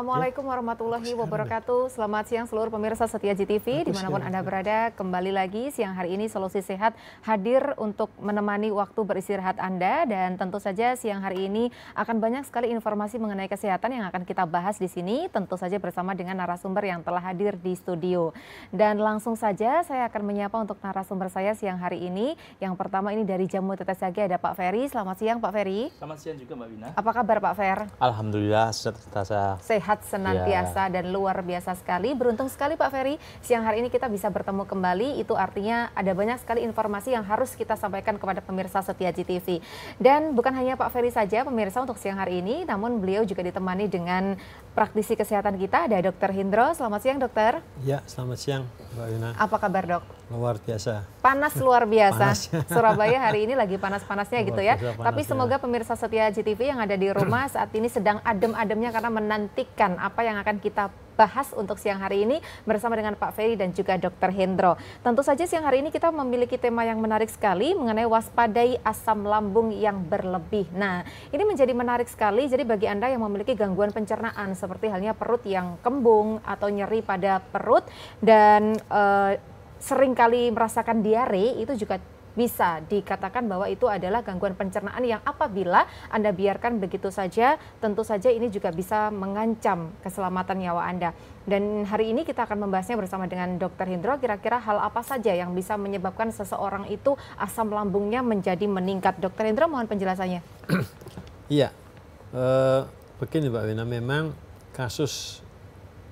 Assalamualaikum warahmatullahi wabarakatuh. Selamat siang seluruh pemirsa Setia GTV dimanapun Anda berada. Kembali lagi siang hari ini Solusi Sehat hadir untuk menemani waktu beristirahat Anda dan tentu saja siang hari ini akan banyak sekali informasi mengenai kesehatan yang akan kita bahas di sini tentu saja bersama dengan narasumber yang telah hadir di studio. Dan langsung saja saya akan menyapa untuk narasumber saya siang hari ini. Yang pertama ini dari Jamu Tetes Sage ada Pak Ferry. Selamat siang Pak Ferry. Selamat siang juga Mbak Wina. Apa kabar Pak Fer? Alhamdulillah sehat sehat senantiasa yeah. dan luar biasa sekali. Beruntung sekali Pak Ferry, siang hari ini kita bisa bertemu kembali. Itu artinya ada banyak sekali informasi yang harus kita sampaikan kepada pemirsa setia TV. Dan bukan hanya Pak Ferry saja pemirsa untuk siang hari ini, namun beliau juga ditemani dengan praktisi kesehatan kita ada Dokter Hindro. Selamat siang Dokter. Ya, selamat siang Mbak Yuna. Apa kabar Dok? Luar biasa. Panas luar biasa. panas. Surabaya hari ini lagi panas-panasnya gitu ya. Panas, Tapi semoga ya. pemirsa setia GTV yang ada di rumah saat ini sedang adem-ademnya karena menantikan apa yang akan kita bahas untuk siang hari ini bersama dengan Pak Ferry dan juga Dr. Hendro. Tentu saja siang hari ini kita memiliki tema yang menarik sekali mengenai waspadai asam lambung yang berlebih. Nah, ini menjadi menarik sekali jadi bagi Anda yang memiliki gangguan pencernaan seperti halnya perut yang kembung atau nyeri pada perut dan eh, sering kali merasakan diare itu juga bisa dikatakan bahwa itu adalah gangguan pencernaan yang apabila Anda biarkan begitu saja, tentu saja ini juga bisa mengancam keselamatan nyawa Anda. Dan hari ini kita akan membahasnya bersama dengan Dr. Hindro, kira-kira hal apa saja yang bisa menyebabkan seseorang itu asam lambungnya menjadi meningkat. Dr. Hindro, mohon penjelasannya. Iya, e, begini Mbak Wina, memang kasus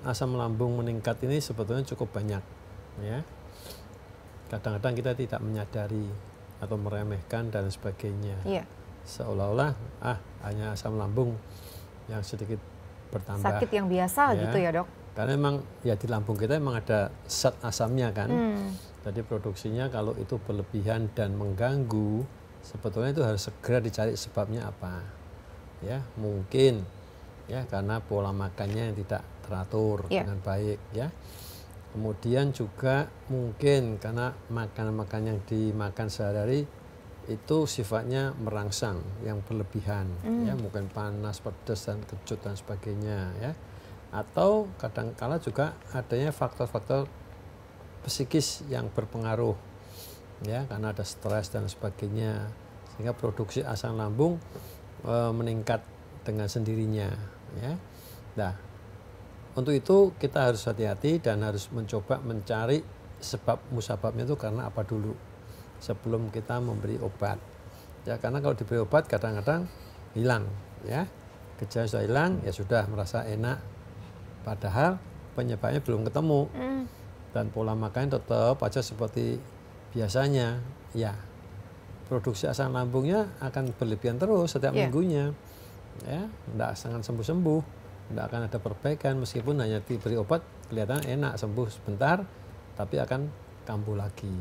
asam lambung meningkat ini sebetulnya cukup banyak. ya kadang-kadang kita tidak menyadari atau meremehkan dan sebagainya. Yeah. Seolah-olah ah hanya asam lambung yang sedikit bertambah. Sakit yang biasa ya. gitu ya dok? Karena memang ya di lambung kita memang ada zat asamnya kan. Hmm. Jadi produksinya kalau itu berlebihan dan mengganggu, sebetulnya itu harus segera dicari sebabnya apa. Ya mungkin ya karena pola makannya yang tidak teratur yeah. dengan baik ya Kemudian juga mungkin karena makanan-makanan yang dimakan sehari-hari itu sifatnya merangsang, yang berlebihan, mm. ya mungkin panas, pedas dan kecut dan sebagainya, ya. Atau kadangkala juga adanya faktor-faktor psikis yang berpengaruh, ya karena ada stres dan sebagainya, sehingga produksi asam lambung e, meningkat dengan sendirinya, ya. Nah, untuk itu kita harus hati-hati dan harus mencoba mencari sebab musababnya itu karena apa dulu sebelum kita memberi obat. Ya karena kalau diberi obat kadang-kadang hilang ya. Gejala sudah hilang ya sudah merasa enak. Padahal penyebabnya belum ketemu. Hmm. Dan pola makannya tetap aja seperti biasanya. Ya. Produksi asam lambungnya akan berlebihan terus setiap yeah. minggunya. Ya, tidak sangat sembuh-sembuh tidak akan ada perbaikan meskipun hanya diberi obat kelihatan enak sembuh sebentar tapi akan kambuh lagi.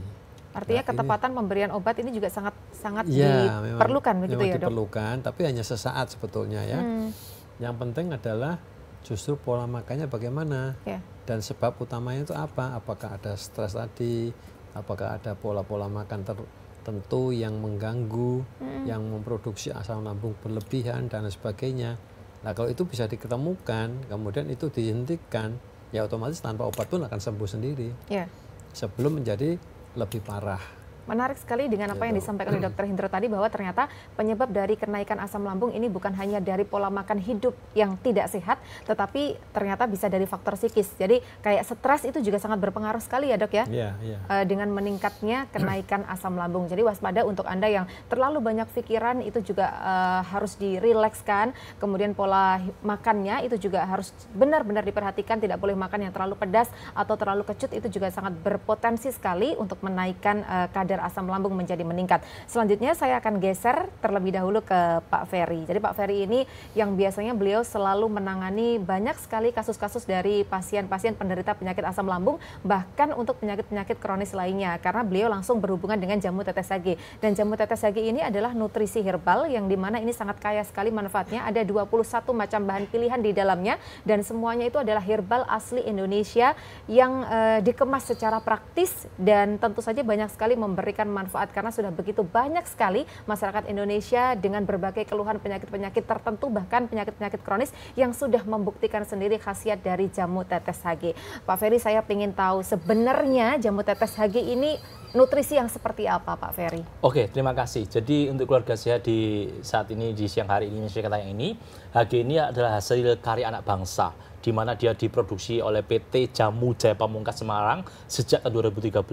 Artinya nah, ketepatan ini, pemberian obat ini juga sangat sangat ya, diperlukan memang, begitu memang ya dok? diperlukan tapi hanya sesaat sebetulnya ya. Hmm. Yang penting adalah justru pola makannya bagaimana ya. dan sebab utamanya itu apa? Apakah ada stres tadi? Apakah ada pola-pola makan tertentu yang mengganggu, hmm. yang memproduksi asam lambung berlebihan dan sebagainya? Nah kalau itu bisa diketemukan, kemudian itu dihentikan, ya otomatis tanpa obat pun akan sembuh sendiri. Yeah. Sebelum menjadi lebih parah. Menarik sekali dengan apa yang iya. disampaikan oleh Dr. Hindro tadi bahwa ternyata penyebab dari kenaikan asam lambung ini bukan hanya dari pola makan hidup yang tidak sehat, tetapi ternyata bisa dari faktor psikis. Jadi kayak stres itu juga sangat berpengaruh sekali ya dok ya, yeah, iya, iya. yeah. dengan meningkatnya kenaikan asam lambung. Jadi waspada untuk anda yang terlalu banyak pikiran itu juga uh, harus dirilekskan. Kemudian pola makannya itu juga harus benar-benar diperhatikan, tidak boleh makan yang terlalu pedas atau terlalu kecut itu juga sangat berpotensi sekali untuk menaikkan uh, kadar biar asam lambung menjadi meningkat. Selanjutnya saya akan geser terlebih dahulu ke Pak Ferry. Jadi Pak Ferry ini yang biasanya beliau selalu menangani banyak sekali kasus-kasus dari pasien-pasien penderita penyakit asam lambung bahkan untuk penyakit-penyakit kronis lainnya karena beliau langsung berhubungan dengan jamu tetes sage. Dan jamu tetes sage ini adalah nutrisi herbal yang dimana ini sangat kaya sekali manfaatnya. Ada 21 macam bahan pilihan di dalamnya dan semuanya itu adalah herbal asli Indonesia yang uh, dikemas secara praktis dan tentu saja banyak sekali memberi memberikan manfaat karena sudah begitu banyak sekali masyarakat Indonesia dengan berbagai keluhan penyakit-penyakit tertentu bahkan penyakit-penyakit kronis yang sudah membuktikan sendiri khasiat dari jamu tetes HG. Pak Ferry saya ingin tahu sebenarnya jamu tetes HG ini nutrisi yang seperti apa Pak Ferry? Oke, terima kasih. Jadi untuk keluarga saya di saat ini di siang hari ini saya kata yang ini, HG ini adalah hasil karya anak bangsa di mana dia diproduksi oleh PT Jamu Jaya Pamungkas Semarang sejak tahun 2013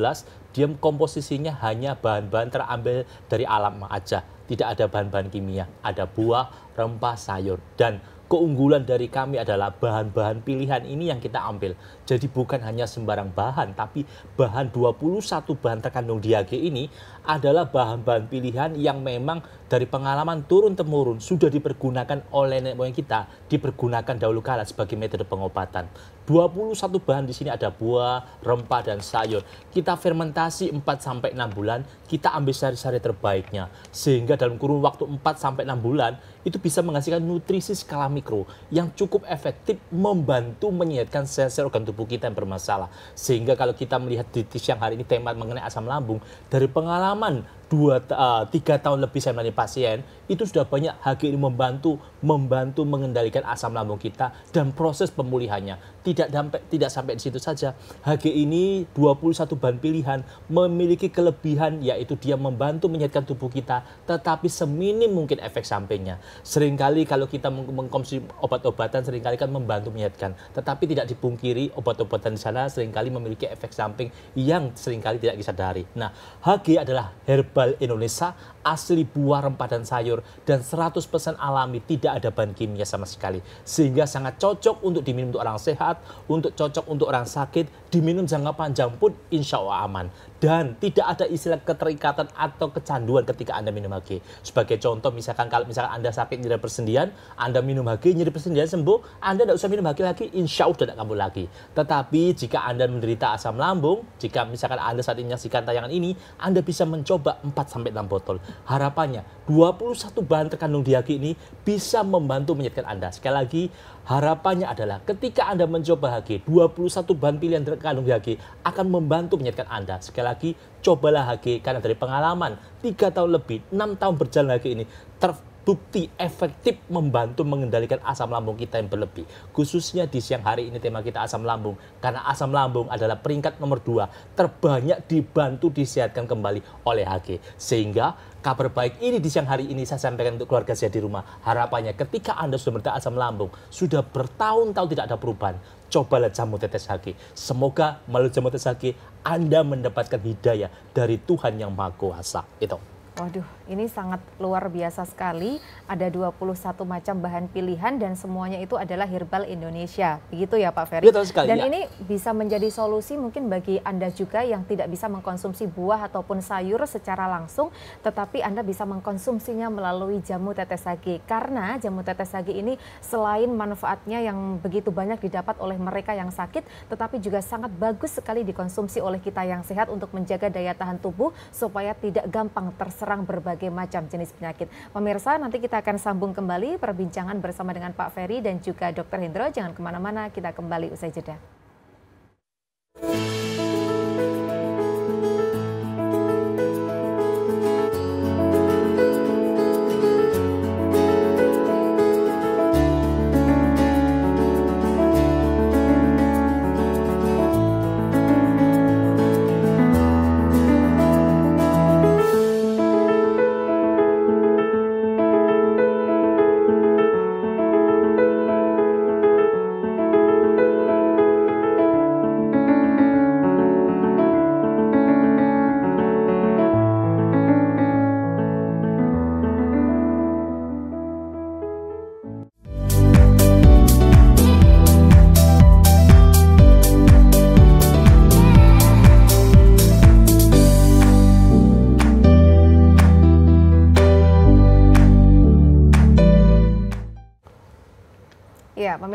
diam komposisinya hanya bahan-bahan terambil dari alam aja. Tidak ada bahan-bahan kimia, ada buah, rempah, sayur. Dan keunggulan dari kami adalah bahan-bahan pilihan ini yang kita ambil. Jadi bukan hanya sembarang bahan, tapi bahan 21 bahan terkandung di AG ini adalah bahan-bahan pilihan yang memang dari pengalaman turun-temurun sudah dipergunakan oleh nenek moyang kita, dipergunakan dahulu kala sebagai metode pengobatan. 21 bahan di sini ada buah, rempah dan sayur. Kita fermentasi 4 sampai 6 bulan, kita ambil sari-sari terbaiknya. Sehingga dalam kurun waktu 4 sampai 6 bulan itu bisa menghasilkan nutrisi skala mikro yang cukup efektif membantu menyehatkan sel-sel organ tubuh kita yang bermasalah. Sehingga kalau kita melihat di siang hari ini tema mengenai asam lambung dari pengalaman dua uh, tiga tahun lebih saya melayani pasien itu sudah banyak HGI membantu membantu mengendalikan asam lambung kita dan proses pemulihannya tidak sampai tidak sampai di situ saja HGI ini 21 bahan pilihan memiliki kelebihan yaitu dia membantu menyehatkan tubuh kita tetapi seminim mungkin efek sampingnya seringkali kalau kita mengkonsumsi obat-obatan seringkali kan membantu menyehatkan tetapi tidak dipungkiri obat-obatan di sana seringkali memiliki efek samping yang seringkali tidak disadari nah HGI adalah herbal herbal Indonesia asli buah, rempah, dan sayur dan 100% alami tidak ada bahan kimia sama sekali. Sehingga sangat cocok untuk diminum untuk orang sehat, untuk cocok untuk orang sakit, diminum jangka panjang pun insya Allah aman dan tidak ada istilah keterikatan atau kecanduan ketika Anda minum HG. Sebagai contoh, misalkan kalau misalkan Anda sakit nyeri persendian, Anda minum HG, nyeri persendian sembuh, Anda tidak usah minum HG lagi, insya Allah tidak kambuh lagi. Tetapi jika Anda menderita asam lambung, jika misalkan Anda saat ini menyaksikan tayangan ini, Anda bisa mencoba 4-6 botol. Harapannya, 21 bahan terkandung di ini bisa membantu menyehatkan Anda. Sekali lagi, harapannya adalah ketika Anda mencoba haki, 21 bahan pilihan terkandung di akan membantu menyehatkan Anda. Sekali lagi, cobalah haki karena dari pengalaman 3 tahun lebih, 6 tahun berjalan haki ini, terbukti efektif membantu mengendalikan asam lambung kita yang berlebih. Khususnya di siang hari ini tema kita asam lambung. Karena asam lambung adalah peringkat nomor dua terbanyak dibantu disehatkan kembali oleh haki. Sehingga kabar baik ini di siang hari ini saya sampaikan untuk keluarga saya di rumah. Harapannya ketika Anda sudah menderita asam lambung, sudah bertahun-tahun tidak ada perubahan, cobalah jamu tetes haki. Semoga melalui jamu tetes haki Anda mendapatkan hidayah dari Tuhan yang Maha Kuasa. Itu. Waduh, ini sangat luar biasa sekali. Ada 21 macam bahan pilihan dan semuanya itu adalah herbal Indonesia. Begitu ya Pak Ferry. sekali. Dan ya. ini bisa menjadi solusi mungkin bagi Anda juga yang tidak bisa mengkonsumsi buah ataupun sayur secara langsung, tetapi Anda bisa mengkonsumsinya melalui jamu tetes sagi. Karena jamu tetes sagi ini selain manfaatnya yang begitu banyak didapat oleh mereka yang sakit, tetapi juga sangat bagus sekali dikonsumsi oleh kita yang sehat untuk menjaga daya tahan tubuh supaya tidak gampang terserang berbagai berbagai macam jenis penyakit. Pemirsa, nanti kita akan sambung kembali perbincangan bersama dengan Pak Ferry dan juga Dr. Hendro. Jangan kemana-mana, kita kembali usai jeda.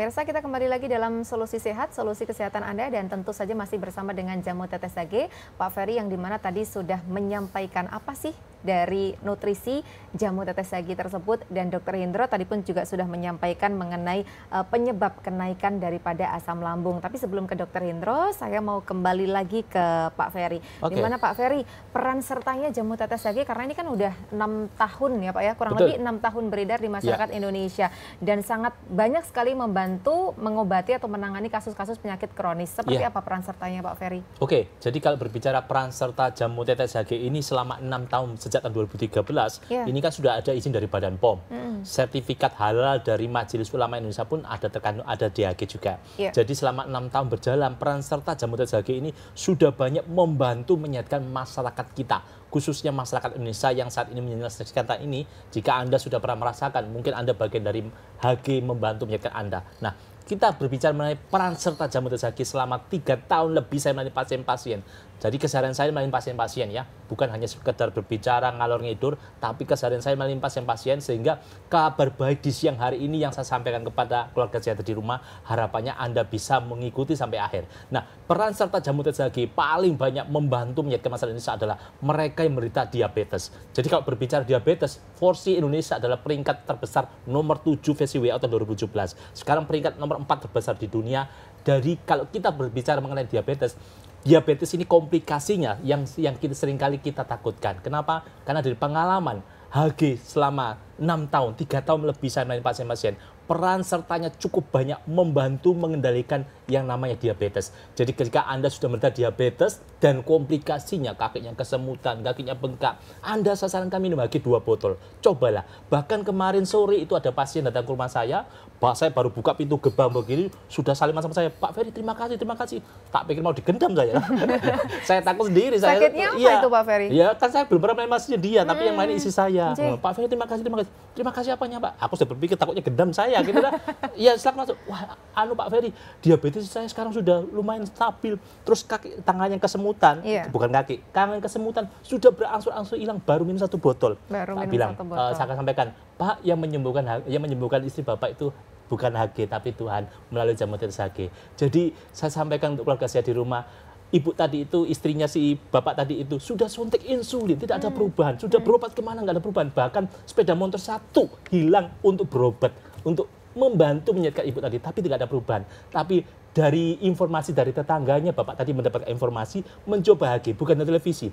Pemirsa, kita kembali lagi dalam solusi sehat, solusi kesehatan Anda dan tentu saja masih bersama dengan jamu tetes sage, Pak Ferry yang dimana tadi sudah menyampaikan apa sih dari nutrisi jamu tetes sage tersebut dan Dokter Hendro tadi pun juga sudah menyampaikan mengenai uh, penyebab kenaikan daripada asam lambung. Tapi sebelum ke Dokter Hendro, saya mau kembali lagi ke Pak Ferry. Okay. Dimana Pak Ferry peran sertanya jamu tetes sage karena ini kan udah enam tahun ya Pak ya, kurang Betul. lebih enam tahun beredar di masyarakat yeah. Indonesia dan sangat banyak sekali membantu membantu mengobati atau menangani kasus-kasus penyakit kronis. Seperti yeah. apa peran sertanya Pak Ferry? Oke, jadi kalau berbicara peran serta jamu tetes HG ini selama enam tahun sejak tahun 2013, yeah. ini kan sudah ada izin dari Badan POM. Mm Sertifikat halal dari Majelis Ulama Indonesia pun ada terkandung ada DHG juga. Yeah. Jadi selama enam tahun berjalan peran serta jamu tetes HG ini sudah banyak membantu menyehatkan masyarakat kita khususnya masyarakat Indonesia yang saat ini menyelesaikan tentang ini, jika Anda sudah pernah merasakan, mungkin Anda bagian dari HG membantu meyakinkan Anda. Nah, kita berbicara mengenai peran serta jamu terjagi selama tiga tahun lebih saya menangani pasien-pasien. Jadi keseharian saya melalui pasien-pasien ya, bukan hanya sekedar berbicara ngalor ngidur, tapi keseharian saya melalui pasien-pasien sehingga kabar baik di siang hari ini yang saya sampaikan kepada keluarga saya di rumah, harapannya Anda bisa mengikuti sampai akhir. Nah, peran serta jamu tetsagi paling banyak membantu menyelesaikan masalah Indonesia adalah mereka yang menderita diabetes. Jadi kalau berbicara diabetes, porsi Indonesia adalah peringkat terbesar nomor 7 versi WHO tahun 2017. Sekarang peringkat nomor 4 terbesar di dunia. Dari kalau kita berbicara mengenai diabetes, diabetes ini komplikasinya yang yang kita seringkali kita takutkan. Kenapa? Karena dari pengalaman HG selama 6 tahun, 3 tahun lebih saya main pasien-pasien peran sertanya cukup banyak membantu mengendalikan yang namanya diabetes. Jadi ketika Anda sudah menderita diabetes dan komplikasinya kakinya kesemutan, kakinya bengkak, Anda saya sarankan minum lagi dua botol. Cobalah. Bahkan kemarin sore itu ada pasien datang ke rumah saya, Pak saya baru buka pintu gebang begini sudah saliman sama saya, Pak Ferry terima kasih, terima kasih. Tak pikir mau digendam saya. saya takut sendiri. Sakitnya saya, apa ya, itu Pak Ferry? Ya kan saya belum pernah main masnya dia, hmm. tapi yang hmm. main isi saya. Jik. Pak Ferry terima kasih, terima kasih. Terima kasih apanya Pak? Aku sudah berpikir takutnya gendam saya gitu iya, lah. ya setelah masuk, wah anu Pak Ferry, diabetes saya sekarang sudah lumayan stabil. Terus kaki tangannya kesemutan, yeah. bukan kaki, tangan kesemutan sudah berangsur-angsur hilang baru minum satu botol. Baru minum bilang, satu eh, botol. Uh, saya akan sampaikan, Pak yang menyembuhkan yang menyembuhkan istri Bapak itu bukan HG tapi Tuhan melalui jamu tetes HG. Jadi saya sampaikan untuk keluarga saya di rumah, ibu tadi itu istrinya si bapak tadi itu sudah suntik insulin tidak ada hmm. perubahan sudah hmm. berobat kemana nggak ada perubahan bahkan sepeda motor satu hilang untuk berobat untuk membantu menyiapkan ibu tadi, tapi tidak ada perubahan. Tapi dari informasi dari tetangganya, bapak tadi mendapatkan informasi, mencoba lagi, bukan televisi.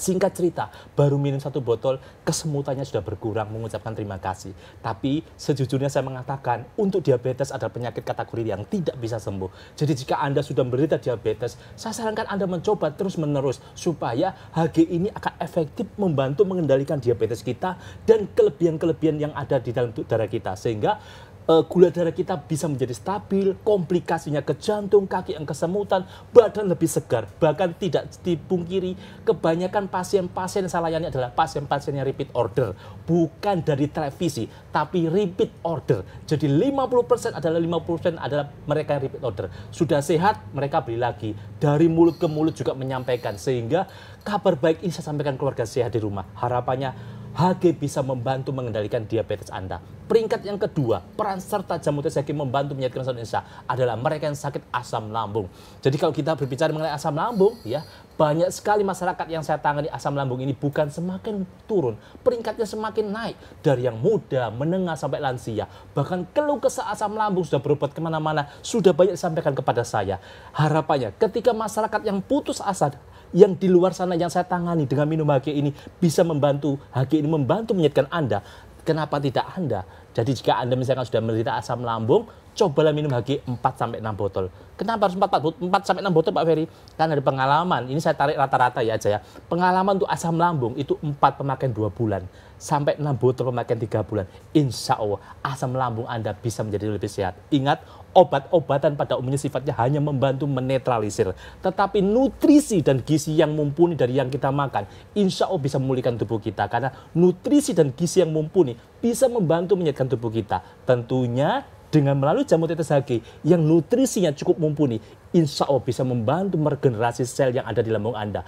Singkat cerita, baru minum satu botol, kesemutannya sudah berkurang mengucapkan terima kasih. Tapi sejujurnya saya mengatakan, untuk diabetes adalah penyakit kategori yang tidak bisa sembuh. Jadi jika Anda sudah menderita diabetes, saya sarankan Anda mencoba terus-menerus supaya HG ini akan efektif membantu mengendalikan diabetes kita dan kelebihan-kelebihan yang ada di dalam darah kita. Sehingga uh, gula darah kita bisa menjadi stabil, komplikasinya ke jantung, kaki yang kesemutan, badan lebih segar. Bahkan tidak dipungkiri, kebanyakan pasien-pasien saya layani adalah pasien-pasien yang repeat order. Bukan dari televisi, tapi repeat order. Jadi 50% adalah 50% adalah mereka yang repeat order. Sudah sehat, mereka beli lagi. Dari mulut ke mulut juga menyampaikan. Sehingga kabar baik ini saya sampaikan keluarga sehat di rumah. Harapannya HG bisa membantu mengendalikan diabetes Anda. Peringkat yang kedua, peran serta jamu teh Tezaki membantu menyehatkan masyarakat Indonesia adalah mereka yang sakit asam lambung. Jadi kalau kita berbicara mengenai asam lambung, ya banyak sekali masyarakat yang saya tangani asam lambung ini bukan semakin turun, peringkatnya semakin naik dari yang muda, menengah sampai lansia. Bahkan keluh kesah asam lambung sudah berobat kemana-mana, sudah banyak disampaikan kepada saya. Harapannya ketika masyarakat yang putus asa yang di luar sana yang saya tangani dengan minum HG ini bisa membantu HG ini membantu menyehatkan Anda. Kenapa tidak Anda jadi jika Anda misalkan sudah menderita asam lambung, cobalah minum HG 4 sampai 6 botol. Kenapa harus 4, 4, 4 sampai 6 botol Pak Ferry? Karena dari pengalaman, ini saya tarik rata-rata ya aja ya. Pengalaman untuk asam lambung itu 4 pemakaian 2 bulan sampai 6 botol pemakaian 3 bulan. Insya Allah asam lambung Anda bisa menjadi lebih sehat. Ingat, obat-obatan pada umumnya sifatnya hanya membantu menetralisir. Tetapi nutrisi dan gizi yang mumpuni dari yang kita makan, insya Allah bisa memulihkan tubuh kita. Karena nutrisi dan gizi yang mumpuni bisa membantu menyehatkan tubuh kita. Tentunya dengan melalui jamu tetes haki yang nutrisinya cukup mumpuni, insya Allah bisa membantu meregenerasi sel yang ada di lambung Anda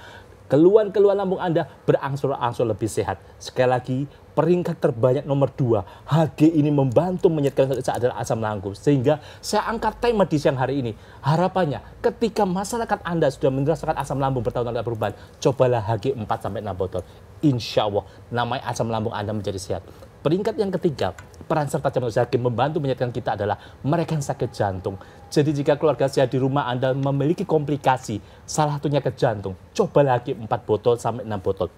keluhan-keluhan lambung Anda berangsur-angsur lebih sehat. Sekali lagi, peringkat terbanyak nomor dua HG ini membantu menyedihkan saat adalah asam lambung. Sehingga saya angkat tema di siang hari ini. Harapannya, ketika masyarakat Anda sudah merasakan asam lambung bertahun-tahun tidak perubahan, cobalah HG 4-6 botol. Insya Allah, namanya asam lambung Anda menjadi sehat. Peringkat yang ketiga, peran serta jamaah zaki membantu menyatakan kita adalah mereka yang sakit jantung. Jadi jika keluarga sehat di rumah Anda memiliki komplikasi, salah satunya ke jantung, cobalah lagi 4 botol sampai 6 botol.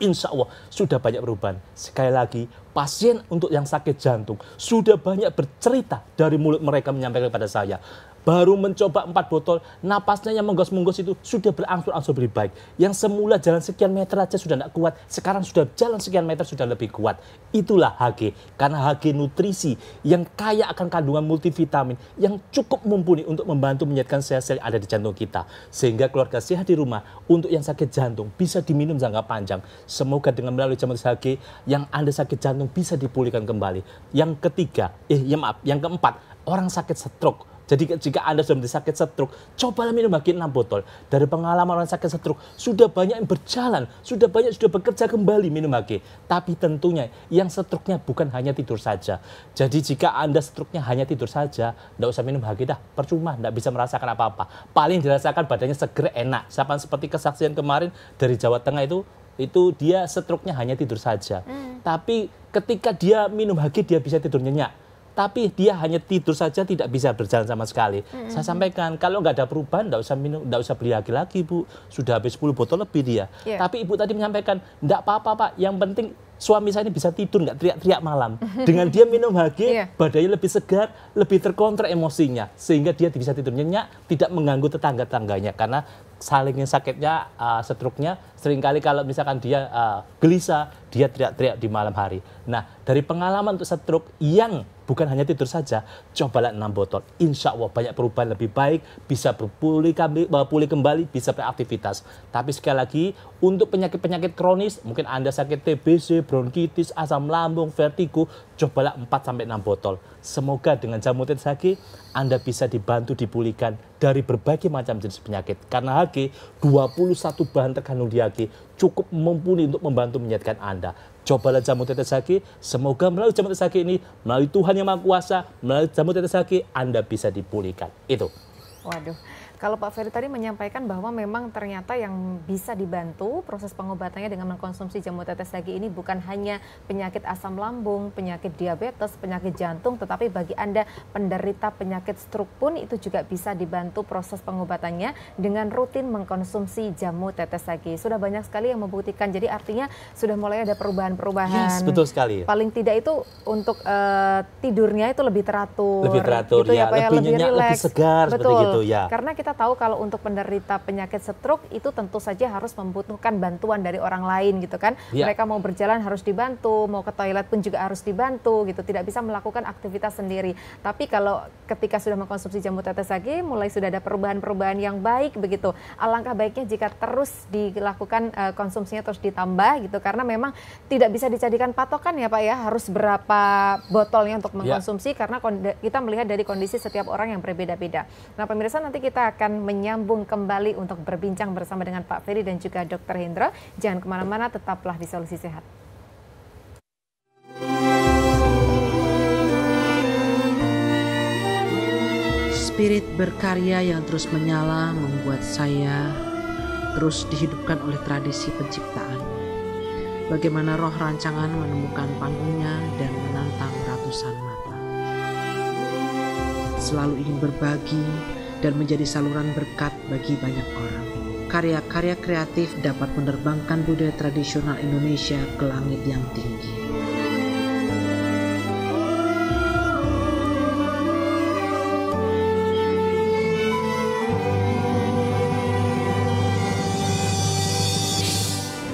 Insya Allah sudah banyak perubahan. Sekali lagi, pasien untuk yang sakit jantung sudah banyak bercerita dari mulut mereka menyampaikan kepada saya baru mencoba empat botol, napasnya yang menggos-menggos itu sudah berangsur-angsur lebih baik. Yang semula jalan sekian meter aja sudah tidak kuat, sekarang sudah jalan sekian meter sudah lebih kuat. Itulah HG, karena HG nutrisi yang kaya akan kandungan multivitamin yang cukup mumpuni untuk membantu menyiapkan sel-sel yang ada di jantung kita. Sehingga keluarga sehat di rumah untuk yang sakit jantung bisa diminum jangka panjang. Semoga dengan melalui jamu HG yang Anda sakit jantung bisa dipulihkan kembali. Yang ketiga, eh ya maaf, yang keempat, orang sakit stroke jadi jika Anda sudah menjadi sakit setruk, cobalah minum lagi 6 botol. Dari pengalaman orang sakit setruk sudah banyak yang berjalan, sudah banyak sudah bekerja kembali minum lagi. Tapi tentunya yang setruknya bukan hanya tidur saja. Jadi jika Anda setruknya hanya tidur saja, tidak usah minum lagi dah, percuma, tidak bisa merasakan apa-apa. Paling dirasakan badannya segera enak. Sama seperti kesaksian kemarin dari Jawa Tengah itu, itu dia setruknya hanya tidur saja. Hmm. Tapi ketika dia minum lagi, dia bisa tidur nyenyak tapi dia hanya tidur saja tidak bisa berjalan sama sekali. Mm -hmm. Saya sampaikan kalau nggak ada perubahan nggak usah minum, nggak usah beli lagi lagi bu, sudah habis 10 botol lebih dia. Yeah. Tapi ibu tadi menyampaikan nggak apa-apa pak, yang penting suami saya ini bisa tidur nggak teriak-teriak malam. Dengan dia minum HG, yeah. badannya lebih segar, lebih terkontrol emosinya, sehingga dia bisa tidur nyenyak, tidak mengganggu tetangga-tangganya karena salingnya sakitnya, uh, setruknya seringkali kalau misalkan dia uh, gelisah, dia teriak-teriak di malam hari. Nah, dari pengalaman untuk stroke yang bukan hanya tidur saja, cobalah 6 botol. Insya Allah banyak perubahan lebih baik, bisa berpulih kembali, eh, pulih kembali, bisa beraktivitas. Tapi sekali lagi, untuk penyakit-penyakit kronis, mungkin Anda sakit TBC, bronkitis, asam lambung, vertigo, cobalah 4-6 botol. Semoga dengan jamu Tetsaki, Anda bisa dibantu dipulihkan dari berbagai macam jenis penyakit. Karena haki, 21 bahan terkandung di haki, cukup mumpuni untuk membantu menyehatkan Anda. Cobalah jamu tetes saki, semoga melalui jamu tetes saki ini, melalui Tuhan yang Maha Kuasa, melalui jamu tetes saki, Anda bisa dipulihkan. Itu. Waduh. Kalau Pak Ferry tadi menyampaikan bahwa memang ternyata yang bisa dibantu proses pengobatannya dengan mengkonsumsi jamu tetes lagi ini bukan hanya penyakit asam lambung, penyakit diabetes, penyakit jantung, tetapi bagi Anda penderita penyakit stroke pun itu juga bisa dibantu proses pengobatannya dengan rutin mengkonsumsi jamu tetes lagi. Sudah banyak sekali yang membuktikan. Jadi artinya sudah mulai ada perubahan-perubahan. Yes, betul sekali. Paling tidak itu untuk uh, tidurnya itu lebih teratur. Lebih teratur gitu ya, ya, ya lebih, lebih nyenyak, lebih segar betul. seperti gitu ya. Karena kita tahu kalau untuk penderita penyakit stroke itu tentu saja harus membutuhkan bantuan dari orang lain gitu kan. Ya. Mereka mau berjalan harus dibantu, mau ke toilet pun juga harus dibantu gitu. Tidak bisa melakukan aktivitas sendiri. Tapi kalau ketika sudah mengkonsumsi jamu tetes lagi, mulai sudah ada perubahan-perubahan yang baik begitu. Alangkah baiknya jika terus dilakukan uh, konsumsinya terus ditambah gitu karena memang tidak bisa dijadikan patokan ya Pak ya harus berapa botolnya untuk iya. mengkonsumsi ya. karena kita melihat dari kondisi setiap orang yang berbeda-beda. Nah pemirsa nanti kita akan menyambung kembali untuk berbincang bersama dengan Pak Ferry dan juga Dr. Hendra. Jangan kemana-mana, tetaplah di Solusi Sehat. Spirit berkarya yang terus menyala membuat saya terus dihidupkan oleh tradisi penciptaan. Bagaimana roh rancangan menemukan panggungnya dan menantang ratusan mata selalu ingin berbagi, dan menjadi saluran berkat bagi banyak orang. Karya-karya kreatif dapat menerbangkan budaya tradisional Indonesia ke langit yang tinggi.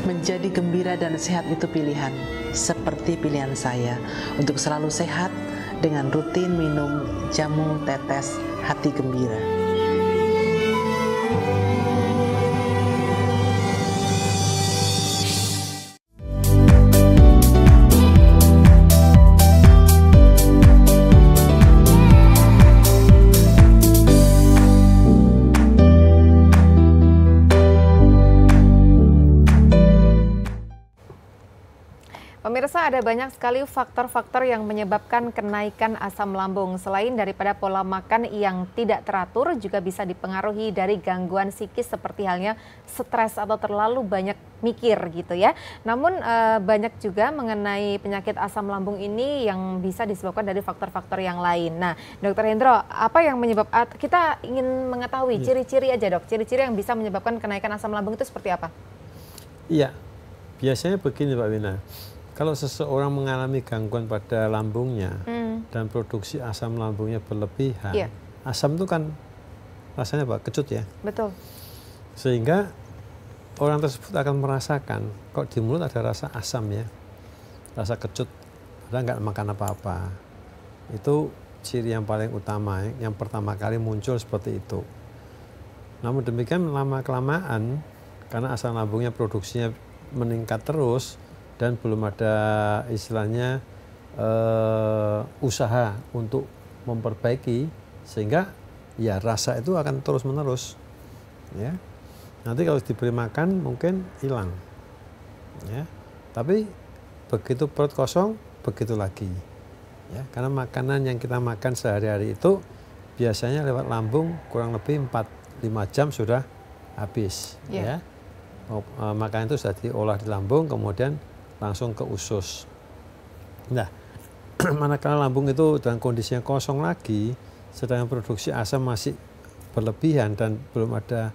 Menjadi gembira dan sehat itu pilihan, seperti pilihan saya untuk selalu sehat dengan rutin minum jamu tetes hati gembira. banyak sekali faktor-faktor yang menyebabkan kenaikan asam lambung. Selain daripada pola makan yang tidak teratur, juga bisa dipengaruhi dari gangguan psikis seperti halnya stres atau terlalu banyak mikir gitu ya. Namun eh, banyak juga mengenai penyakit asam lambung ini yang bisa disebabkan dari faktor-faktor yang lain. Nah, Dokter Hendro, apa yang menyebabkan eh, kita ingin mengetahui iya. ciri-ciri aja dok, ciri-ciri yang bisa menyebabkan kenaikan asam lambung itu seperti apa? Iya, biasanya begini Pak Wina kalau seseorang mengalami gangguan pada lambungnya hmm. dan produksi asam lambungnya berlebihan, yeah. asam itu kan rasanya apa? Kecut ya. Betul. Sehingga orang tersebut akan merasakan kok di mulut ada rasa asam ya, rasa kecut, ada nggak makan apa-apa. Itu ciri yang paling utama yang pertama kali muncul seperti itu. Namun demikian lama kelamaan karena asam lambungnya produksinya meningkat terus, dan belum ada istilahnya uh, usaha untuk memperbaiki sehingga ya rasa itu akan terus menerus ya nanti kalau diberi makan mungkin hilang ya tapi begitu perut kosong begitu lagi ya karena makanan yang kita makan sehari-hari itu biasanya lewat lambung kurang lebih 4 5 jam sudah habis yeah. ya oh, eh, makanan itu sudah diolah di lambung kemudian langsung ke usus. Nah, manakala lambung itu dalam kondisinya kosong lagi, sedangkan produksi asam masih berlebihan dan belum ada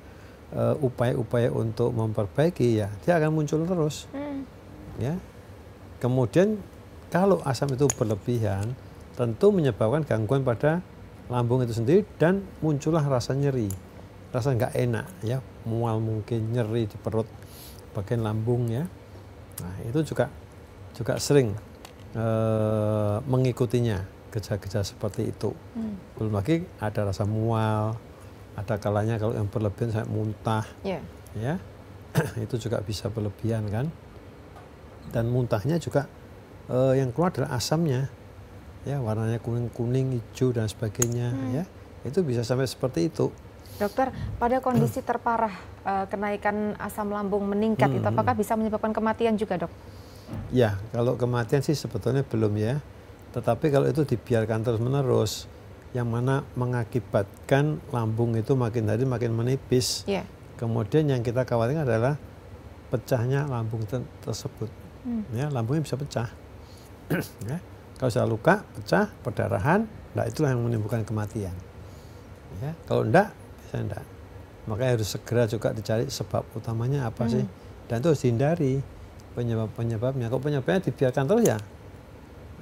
eh, upaya-upaya uh, untuk memperbaiki ya, dia akan muncul terus. Hmm. Ya. Kemudian kalau asam itu berlebihan, tentu menyebabkan gangguan pada lambung itu sendiri dan muncullah rasa nyeri. Rasa nggak enak ya, mual mungkin, nyeri di perut, bagian lambung ya. Nah, itu juga juga sering eh, mengikutinya gejala-gejala seperti itu. Hmm. Belum lagi ada rasa mual, ada kalanya kalau yang berlebihan saya muntah, yeah. ya, ya itu juga bisa berlebihan kan. Dan muntahnya juga eh, yang keluar adalah asamnya, ya warnanya kuning-kuning, hijau dan sebagainya, hmm. ya itu bisa sampai seperti itu. Dokter, pada kondisi terparah eh, kenaikan asam lambung meningkat hmm. itu hmm. apakah bisa menyebabkan kematian juga, Dok? Ya, kalau kematian sih sebetulnya belum ya. Tetapi kalau itu dibiarkan terus-menerus yang mana mengakibatkan lambung itu makin hari makin menipis. Yeah. Kemudian yang kita khawatirkan adalah pecahnya lambung ter tersebut. Hmm. Ya, lambungnya bisa pecah. ya. Kalau sudah luka, pecah, perdarahan, nah itulah yang menimbulkan kematian. Ya. Kalau enggak, saya enggak. Makanya harus segera juga dicari sebab utamanya apa hmm. sih. Dan itu harus dihindari penyebab-penyebabnya. Kalau penyebabnya dibiarkan terus ya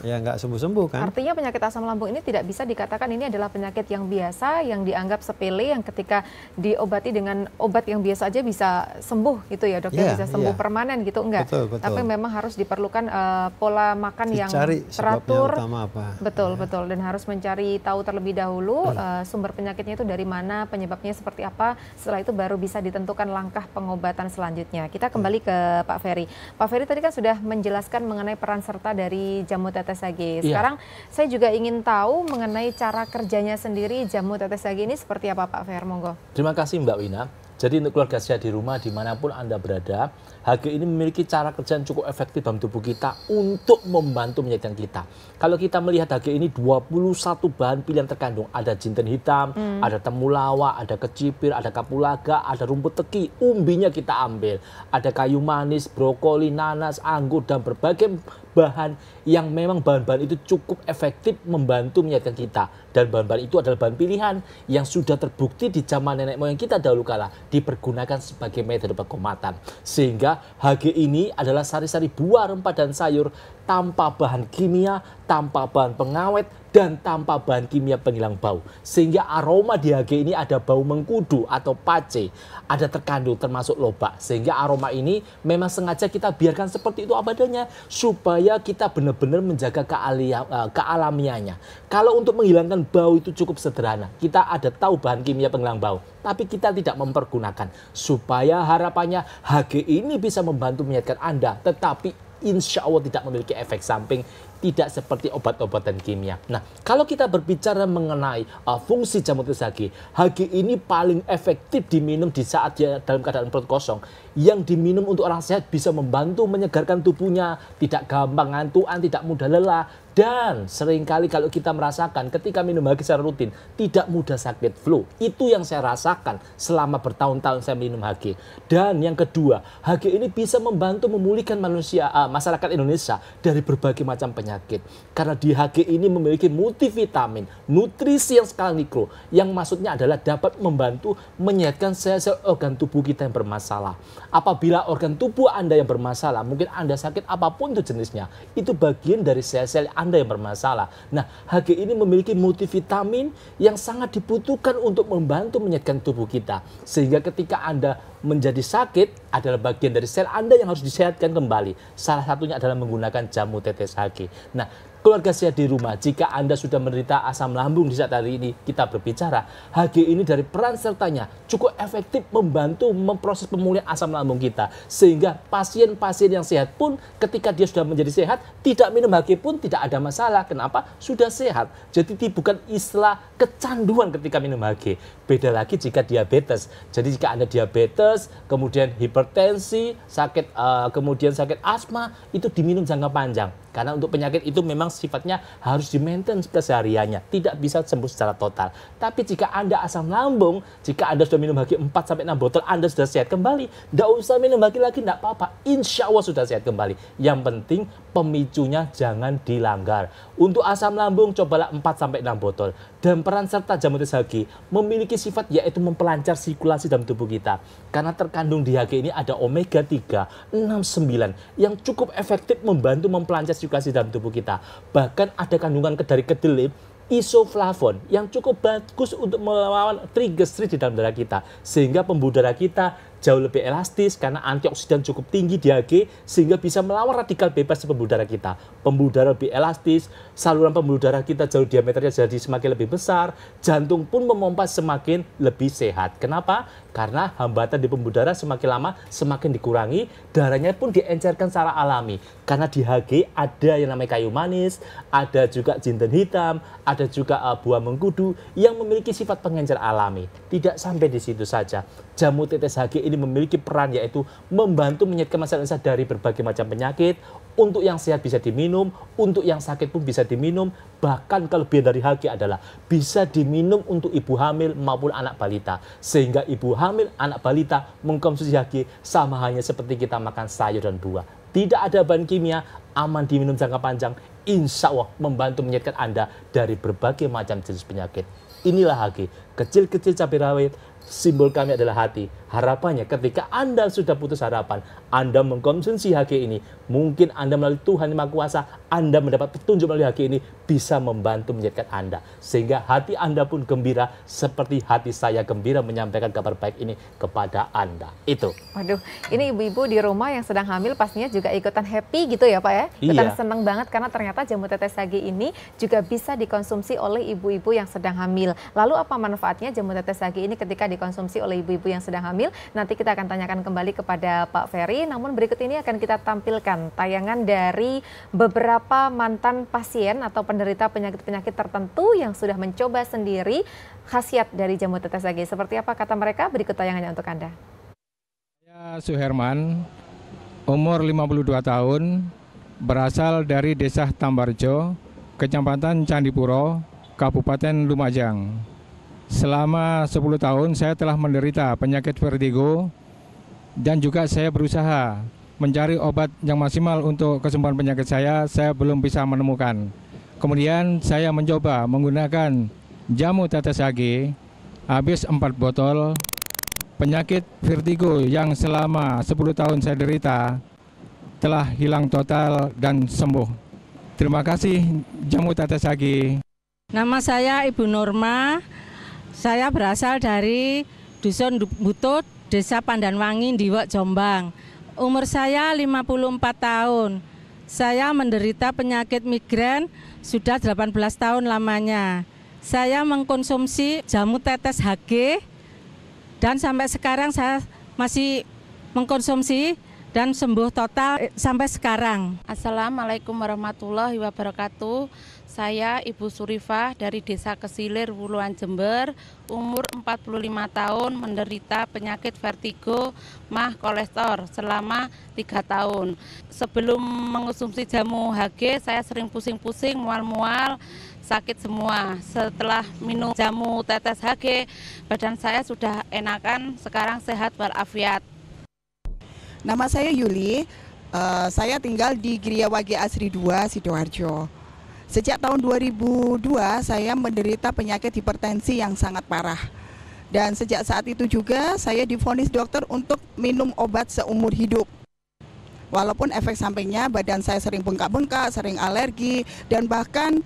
ya nggak sembuh-sembuh kan. Artinya penyakit asam lambung ini tidak bisa dikatakan ini adalah penyakit yang biasa, yang dianggap sepele, yang ketika diobati dengan obat yang biasa aja bisa sembuh gitu ya dokter, yeah, bisa sembuh yeah. permanen gitu enggak. Betul, betul. Tapi memang harus diperlukan uh, pola makan Dicari yang teratur. Utama apa. Betul, yeah. betul. Dan harus mencari tahu terlebih dahulu uh, sumber penyakitnya itu dari mana, penyebabnya seperti apa, setelah itu baru bisa ditentukan langkah pengobatan selanjutnya. Kita kembali yeah. ke Pak Ferry. Pak Ferry tadi kan sudah menjelaskan mengenai peran serta dari jamu tetes Tetes Sagi. Iya. Sekarang ya. saya juga ingin tahu mengenai cara kerjanya sendiri jamu Tetes Sagi ini seperti apa Pak Fer, monggo. Terima kasih Mbak Wina. Jadi untuk keluarga saya di rumah dimanapun Anda berada, HG ini memiliki cara kerja yang cukup efektif dalam tubuh kita untuk membantu menyehatkan kita. Kalau kita melihat HG ini 21 bahan pilihan terkandung, ada jinten hitam, hmm. ada temulawak, ada kecipir, ada kapulaga, ada rumput teki, umbinya kita ambil, ada kayu manis, brokoli, nanas, anggur dan berbagai bahan yang memang bahan-bahan itu cukup efektif membantu menyehatkan kita dan bahan-bahan itu adalah bahan pilihan yang sudah terbukti di zaman nenek moyang kita dahulu kala dipergunakan sebagai metode pengobatan. Sehingga HG ini adalah sari-sari buah, rempah, dan sayur tanpa bahan kimia, tanpa bahan pengawet, dan tanpa bahan kimia penghilang bau. Sehingga aroma di hage ini ada bau mengkudu atau pace, ada terkandung termasuk lobak. Sehingga aroma ini memang sengaja kita biarkan seperti itu abadanya supaya kita benar-benar menjaga kealia, eh, kealamiannya. Kalau untuk menghilangkan bau itu cukup sederhana. Kita ada tahu bahan kimia penghilang bau, tapi kita tidak mempergunakan supaya harapannya hage ini bisa membantu menyehatkan Anda tetapi insya Allah tidak memiliki efek samping tidak seperti obat-obatan kimia. Nah, kalau kita berbicara mengenai uh, fungsi jamu Tsagi, Hagi ini paling efektif diminum di saat dia dalam keadaan perut kosong. Yang diminum untuk orang sehat bisa membantu menyegarkan tubuhnya, tidak gampang ngantuan, tidak mudah lelah, dan seringkali kalau kita merasakan ketika minum hagi secara rutin tidak mudah sakit flu. Itu yang saya rasakan selama bertahun-tahun saya minum hagi. Dan yang kedua, hagi ini bisa membantu memulihkan manusia uh, masyarakat Indonesia dari berbagai macam penyakit. Karena di hagi ini memiliki multivitamin, nutrisi yang skala mikro yang maksudnya adalah dapat membantu menyehatkan sel-sel organ tubuh kita yang bermasalah. Apabila organ tubuh Anda yang bermasalah, mungkin Anda sakit apapun itu jenisnya, itu bagian dari sel-sel anda yang bermasalah. Nah, HG ini memiliki multivitamin yang sangat dibutuhkan untuk membantu menyehatkan tubuh kita. Sehingga ketika Anda menjadi sakit adalah bagian dari sel Anda yang harus disehatkan kembali. Salah satunya adalah menggunakan jamu tetes HG. Nah, keluarga sehat di rumah. Jika Anda sudah menderita asam lambung di saat hari ini kita berbicara, HG ini dari peran sertanya cukup efektif membantu memproses pemulihan asam lambung kita. Sehingga pasien-pasien yang sehat pun ketika dia sudah menjadi sehat, tidak minum HG pun tidak ada masalah. Kenapa? Sudah sehat. Jadi bukan istilah kecanduan ketika minum HG. Beda lagi jika diabetes. Jadi jika Anda diabetes, kemudian hipertensi, sakit uh, kemudian sakit asma, itu diminum jangka panjang karena untuk penyakit itu memang sifatnya harus di maintenance kesehariannya, tidak bisa sembuh secara total. Tapi jika Anda asam lambung, jika Anda sudah minum lagi 4 sampai 6 botol, Anda sudah sehat kembali. Tidak usah minum lagi lagi, tidak apa-apa. Insya Allah sudah sehat kembali. Yang penting pemicunya jangan dilanggar. Untuk asam lambung, cobalah 4 sampai 6 botol dan peran serta jamur hage memiliki sifat yaitu mempelancar sirkulasi dalam tubuh kita. Karena terkandung di hake ini ada omega 3, 6, 9 yang cukup efektif membantu mempelancar sirkulasi dalam tubuh kita. Bahkan ada kandungan dari kedelip isoflavon yang cukup bagus untuk melawan trigester di dalam darah kita sehingga pembuluh darah kita jauh lebih elastis karena antioksidan cukup tinggi di AG sehingga bisa melawan radikal bebas di pembuluh darah kita. Pembuluh darah lebih elastis, saluran pembuluh darah kita jauh diameternya jadi semakin lebih besar, jantung pun memompa semakin lebih sehat. Kenapa? Karena hambatan di pembuluh darah semakin lama semakin dikurangi, darahnya pun diencerkan secara alami. Karena di HG ada yang namanya kayu manis, ada juga jinten hitam, ada juga eh, buah mengkudu yang memiliki sifat pengencer alami. Tidak sampai di situ saja. Jamu tetes HG ini memiliki peran yaitu membantu menyehatkan masyarakat dari berbagai macam penyakit. Untuk yang sehat bisa diminum, untuk yang sakit pun bisa diminum, bahkan kelebihan dari haki adalah bisa diminum untuk ibu hamil maupun anak balita sehingga ibu hamil anak balita mengkonsumsi haki sama hanya seperti kita makan sayur dan buah tidak ada bahan kimia aman diminum jangka panjang insya Allah membantu menyehatkan Anda dari berbagai macam jenis penyakit inilah haki kecil-kecil cabai rawit simbol kami adalah hati. Harapannya ketika Anda sudah putus harapan, Anda mengkonsumsi hake ini, mungkin Anda melalui Tuhan Yang Maha Kuasa, Anda mendapat petunjuk melalui hake ini, bisa membantu menjadikan Anda. Sehingga hati Anda pun gembira, seperti hati saya gembira menyampaikan kabar baik ini kepada Anda. Itu. Waduh, ini ibu-ibu di rumah yang sedang hamil pastinya juga ikutan happy gitu ya Pak ya? Iya. Ikutan iya. seneng banget karena ternyata jamu tetes sagi ini juga bisa dikonsumsi oleh ibu-ibu yang sedang hamil. Lalu apa manfaatnya jamu tetes sagi ini ketika di dikonsumsi oleh ibu-ibu yang sedang hamil. Nanti kita akan tanyakan kembali kepada Pak Ferry. Namun berikut ini akan kita tampilkan tayangan dari beberapa mantan pasien atau penderita penyakit-penyakit tertentu yang sudah mencoba sendiri khasiat dari jamu tetes lagi. Seperti apa kata mereka? Berikut tayangannya untuk Anda. Saya Suherman, umur 52 tahun, berasal dari Desa Tambarjo, Kecamatan Candipuro, Kabupaten Lumajang. Selama 10 tahun saya telah menderita penyakit vertigo dan juga saya berusaha mencari obat yang maksimal untuk kesembuhan penyakit saya, saya belum bisa menemukan. Kemudian saya mencoba menggunakan jamu tetes AG, habis 4 botol. Penyakit vertigo yang selama 10 tahun saya derita telah hilang total dan sembuh. Terima kasih jamu tetes AG. Nama saya Ibu Norma, saya berasal dari Dusun Butut, Desa Pandanwangi, Diwak, Jombang. Umur saya 54 tahun. Saya menderita penyakit migrain sudah 18 tahun lamanya. Saya mengkonsumsi jamu tetes HG dan sampai sekarang saya masih mengkonsumsi dan sembuh total eh, sampai sekarang. Assalamualaikum warahmatullahi wabarakatuh. Saya Ibu Surifah dari Desa Kesilir Wuluan Jember, umur 45 tahun menderita penyakit vertigo mah kolestor selama 3 tahun. Sebelum mengonsumsi jamu HG, saya sering pusing-pusing, mual-mual, sakit semua. Setelah minum jamu tetes HG, badan saya sudah enakan, sekarang sehat walafiat. Nama saya Yuli, uh, saya tinggal di Giriawagi Asri 2, Sidoarjo. Sejak tahun 2002 saya menderita penyakit hipertensi yang sangat parah. Dan sejak saat itu juga saya difonis dokter untuk minum obat seumur hidup. Walaupun efek sampingnya badan saya sering bengkak-bengkak, sering alergi, dan bahkan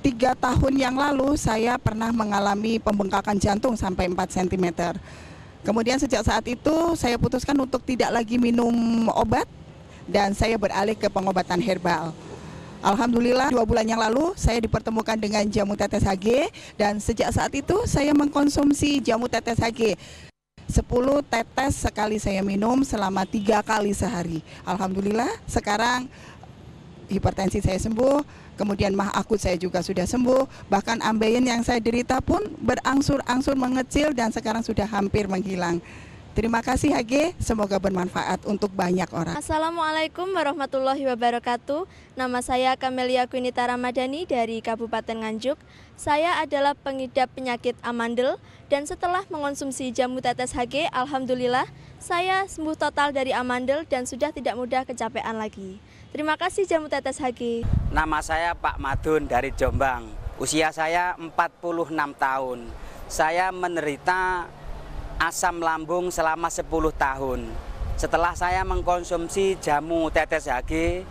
tiga tahun yang lalu saya pernah mengalami pembengkakan jantung sampai 4 cm. Kemudian sejak saat itu saya putuskan untuk tidak lagi minum obat dan saya beralih ke pengobatan herbal. Alhamdulillah dua bulan yang lalu saya dipertemukan dengan jamu tetes HG dan sejak saat itu saya mengkonsumsi jamu tetes HG. 10 tetes sekali saya minum selama tiga kali sehari. Alhamdulillah sekarang hipertensi saya sembuh, kemudian mah akut saya juga sudah sembuh, bahkan ambeien yang saya derita pun berangsur-angsur mengecil dan sekarang sudah hampir menghilang. Terima kasih HG, semoga bermanfaat untuk banyak orang. Assalamualaikum warahmatullahi wabarakatuh. Nama saya Kamelia Quinita Ramadhani dari Kabupaten Nganjuk. Saya adalah pengidap penyakit amandel dan setelah mengonsumsi jamu tetes HG, alhamdulillah saya sembuh total dari amandel dan sudah tidak mudah kecapean lagi. Terima kasih jamu tetes HG. Nama saya Pak Madun dari Jombang. Usia saya 46 tahun. Saya menderita asam lambung selama 10 tahun. Setelah saya mengkonsumsi jamu tetes HG,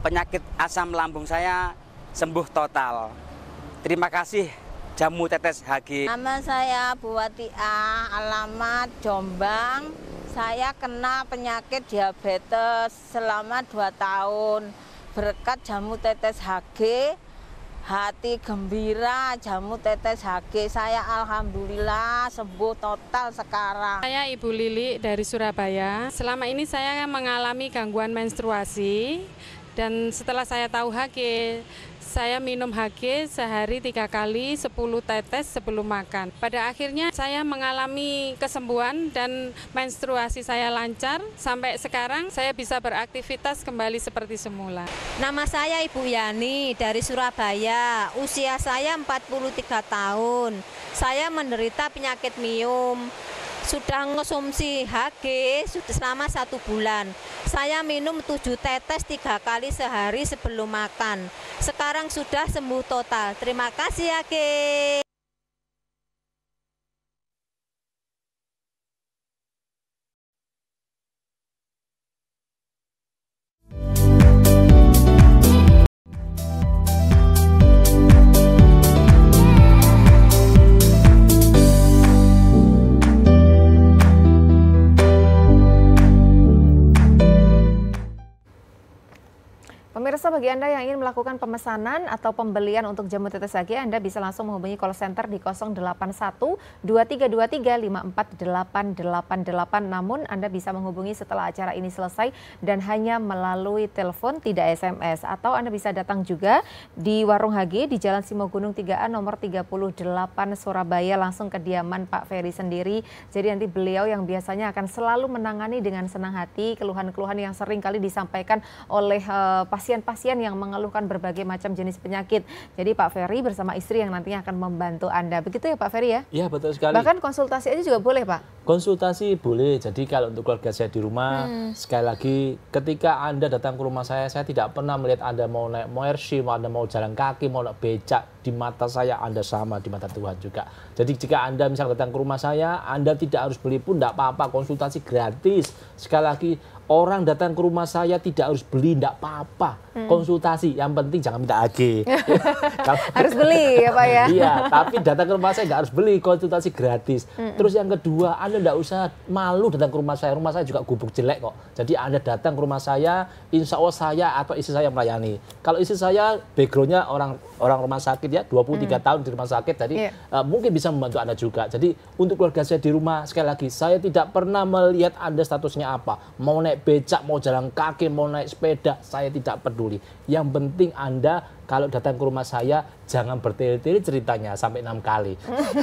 penyakit asam lambung saya sembuh total. Terima kasih jamu tetes HG. Nama saya A, alamat Jombang. Saya kena penyakit diabetes selama 2 tahun. Berkat jamu tetes HG, hati gembira jamu tetes HG saya alhamdulillah sembuh total sekarang saya Ibu Lili dari Surabaya selama ini saya mengalami gangguan menstruasi dan setelah saya tahu hake, saya minum hake sehari tiga kali 10 tetes sebelum makan. Pada akhirnya saya mengalami kesembuhan dan menstruasi saya lancar. Sampai sekarang saya bisa beraktivitas kembali seperti semula. Nama saya Ibu Yani dari Surabaya. Usia saya 43 tahun. Saya menderita penyakit miom sudah mengonsumsi HG sudah selama satu bulan. Saya minum tujuh tetes tiga kali sehari sebelum makan. Sekarang sudah sembuh total. Terima kasih HG. Pemirsa bagi Anda yang ingin melakukan pemesanan atau pembelian untuk jamu tetes sage, Anda bisa langsung menghubungi call center di 081 2323 54888. Namun Anda bisa menghubungi setelah acara ini selesai dan hanya melalui telepon tidak SMS. Atau Anda bisa datang juga di Warung hagi di Jalan Gunung 3A nomor 38 Surabaya langsung ke diaman Pak Ferry sendiri. Jadi nanti beliau yang biasanya akan selalu menangani dengan senang hati keluhan-keluhan yang sering kali disampaikan oleh uh, pasien pasien-pasien yang mengeluhkan berbagai macam jenis penyakit. Jadi Pak Ferry bersama istri yang nantinya akan membantu Anda. Begitu ya Pak Ferry ya? Iya betul sekali. Bahkan konsultasi aja juga boleh Pak? Konsultasi boleh. Jadi kalau untuk keluarga saya di rumah, hmm. sekali lagi ketika Anda datang ke rumah saya, saya tidak pernah melihat Anda mau naik moersi, mau Anda mau jalan kaki, mau naik becak. Di mata saya Anda sama, di mata Tuhan juga. Jadi jika Anda misalnya datang ke rumah saya, Anda tidak harus beli pun tidak apa-apa, konsultasi gratis. Sekali lagi, orang datang ke rumah saya tidak harus beli, tidak apa-apa. Hmm. konsultasi. Yang penting jangan minta AG. harus beli ya Pak ya? iya, tapi datang ke rumah saya nggak harus beli, konsultasi gratis. Hmm. Terus yang kedua, Anda nggak usah malu datang ke rumah saya. Rumah saya juga gubuk jelek kok. Jadi Anda datang ke rumah saya, insya Allah saya atau istri saya melayani. Kalau istri saya backgroundnya orang orang rumah sakit ya, 23 hmm. tahun di rumah sakit, jadi yeah. Iya. uh, mungkin bisa membantu Anda juga. Jadi untuk keluarga saya di rumah, sekali lagi, saya tidak pernah melihat Anda statusnya apa. Mau naik becak, mau jalan kaki, mau naik sepeda, saya tidak peduli peduli yang penting anda kalau datang ke rumah saya jangan bertele-tele ceritanya sampai enam kali.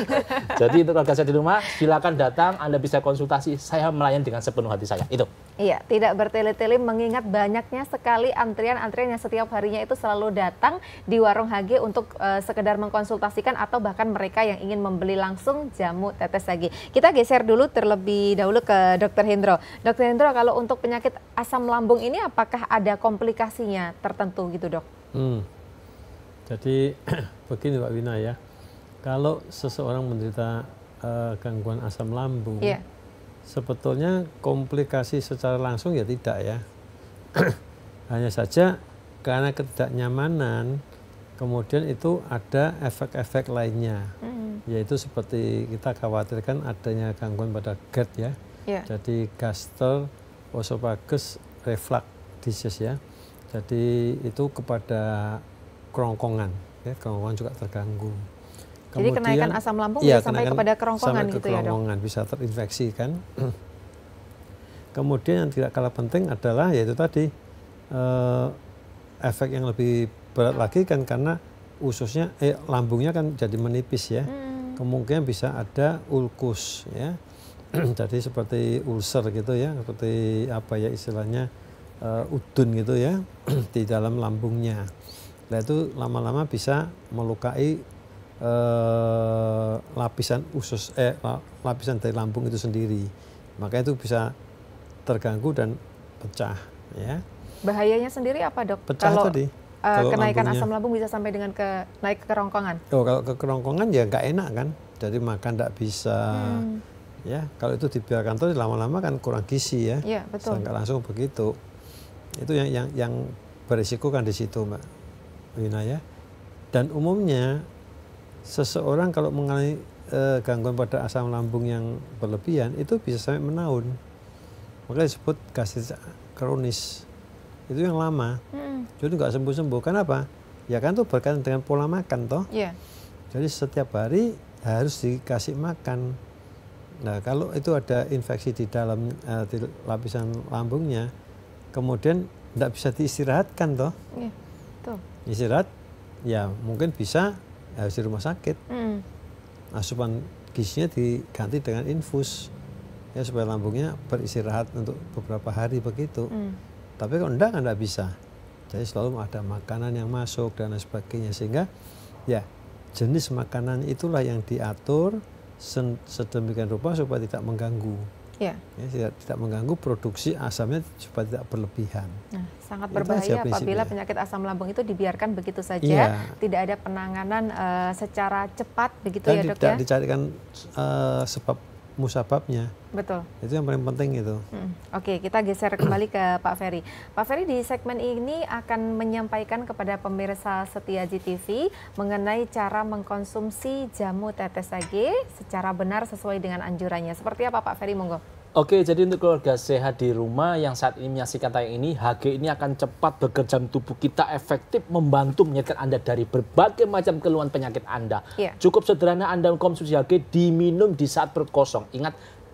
Jadi untuk keluarga saya di rumah silakan datang, Anda bisa konsultasi, saya melayan dengan sepenuh hati saya. Itu. Iya, tidak bertele-tele mengingat banyaknya sekali antrian-antrian yang setiap harinya itu selalu datang di warung HG untuk uh, sekedar mengkonsultasikan atau bahkan mereka yang ingin membeli langsung jamu tetes lagi. Kita geser dulu terlebih dahulu ke Dokter Hendro. Dokter Hendro, kalau untuk penyakit asam lambung ini apakah ada komplikasinya tertentu gitu, Dok? Hmm. Jadi begini Pak Wina ya, kalau seseorang menderita uh, gangguan asam lambung, yeah. sebetulnya komplikasi secara langsung ya tidak ya. Hanya saja karena ketidaknyamanan, kemudian itu ada efek-efek lainnya, mm. yaitu seperti kita khawatirkan adanya gangguan pada GERD ya, yeah. jadi gaster osopagus, reflux disease ya. Jadi itu kepada kerongkongan, ya, kerongkongan juga terganggu. Kemudian, Jadi kenaikan asam lambung ya, bisa sampai kepada kerongkongan sampai ke gitu kerongkongan, ya kerongkongan bisa terinfeksi kan. Kemudian yang tidak kalah penting adalah yaitu tadi eh, efek yang lebih berat lagi kan karena ususnya eh, lambungnya kan jadi menipis ya. Hmm. Kemungkinan bisa ada ulkus ya. jadi seperti ulcer gitu ya, seperti apa ya istilahnya uh, udun gitu ya di dalam lambungnya. Nah itu lama-lama bisa melukai eh, lapisan usus eh lapisan dari lambung itu sendiri. Maka itu bisa terganggu dan pecah ya. Bahayanya sendiri apa dok? Pecah kalau, tadi. Uh, kalau kenaikan lambungnya. asam lambung bisa sampai dengan ke naik ke kerongkongan. Oh kalau ke kerongkongan ya nggak enak kan. Jadi makan nggak bisa. Hmm. Ya kalau itu dibiarkan terus lama-lama kan kurang gizi ya. Iya betul. Sangka langsung begitu. Itu yang yang yang berisiko kan di situ mbak wilayah dan umumnya seseorang kalau mengalami e, gangguan pada asam lambung yang berlebihan itu bisa sampai menaun, makanya disebut gastritis kronis itu yang lama mm. jadi nggak sembuh sembuh kenapa ya kan tuh berkaitan dengan pola makan toh yeah. jadi setiap hari harus dikasih makan Nah, kalau itu ada infeksi di dalam eh, di lapisan lambungnya, kemudian tidak bisa diistirahatkan toh. Iya, tuh istirahat ya mungkin bisa harus di rumah sakit mm. asupan gizinya diganti dengan infus ya supaya lambungnya beristirahat untuk beberapa hari begitu mm. tapi kalau enggak enggak bisa jadi selalu ada makanan yang masuk dan sebagainya sehingga ya jenis makanan itulah yang diatur sedemikian rupa supaya tidak mengganggu Ya. Ya, tidak, tidak mengganggu produksi asamnya supaya tidak berlebihan. Nah, sangat berbahaya apabila penyakit asam lambung itu dibiarkan begitu saja, iya. tidak ada penanganan uh, secara cepat begitu Dan ya dok tidak ya. Tidak dicarikan uh, sebab musababnya. Betul. Itu yang paling penting itu. Hmm. Oke, kita geser kembali ke Pak Ferry. Pak Ferry di segmen ini akan menyampaikan kepada pemirsa setia GTV mengenai cara mengkonsumsi jamu tetes AG secara benar sesuai dengan anjurannya. Seperti apa Pak Ferry? Monggo. Oke, jadi untuk keluarga sehat di rumah yang saat ini menyaksikan tayang ini, HG ini akan cepat bekerja tubuh kita efektif membantu menyehatkan Anda dari berbagai macam keluhan penyakit Anda. Yeah. Cukup sederhana Anda konsumsi HG diminum di saat perut kosong. Ingat,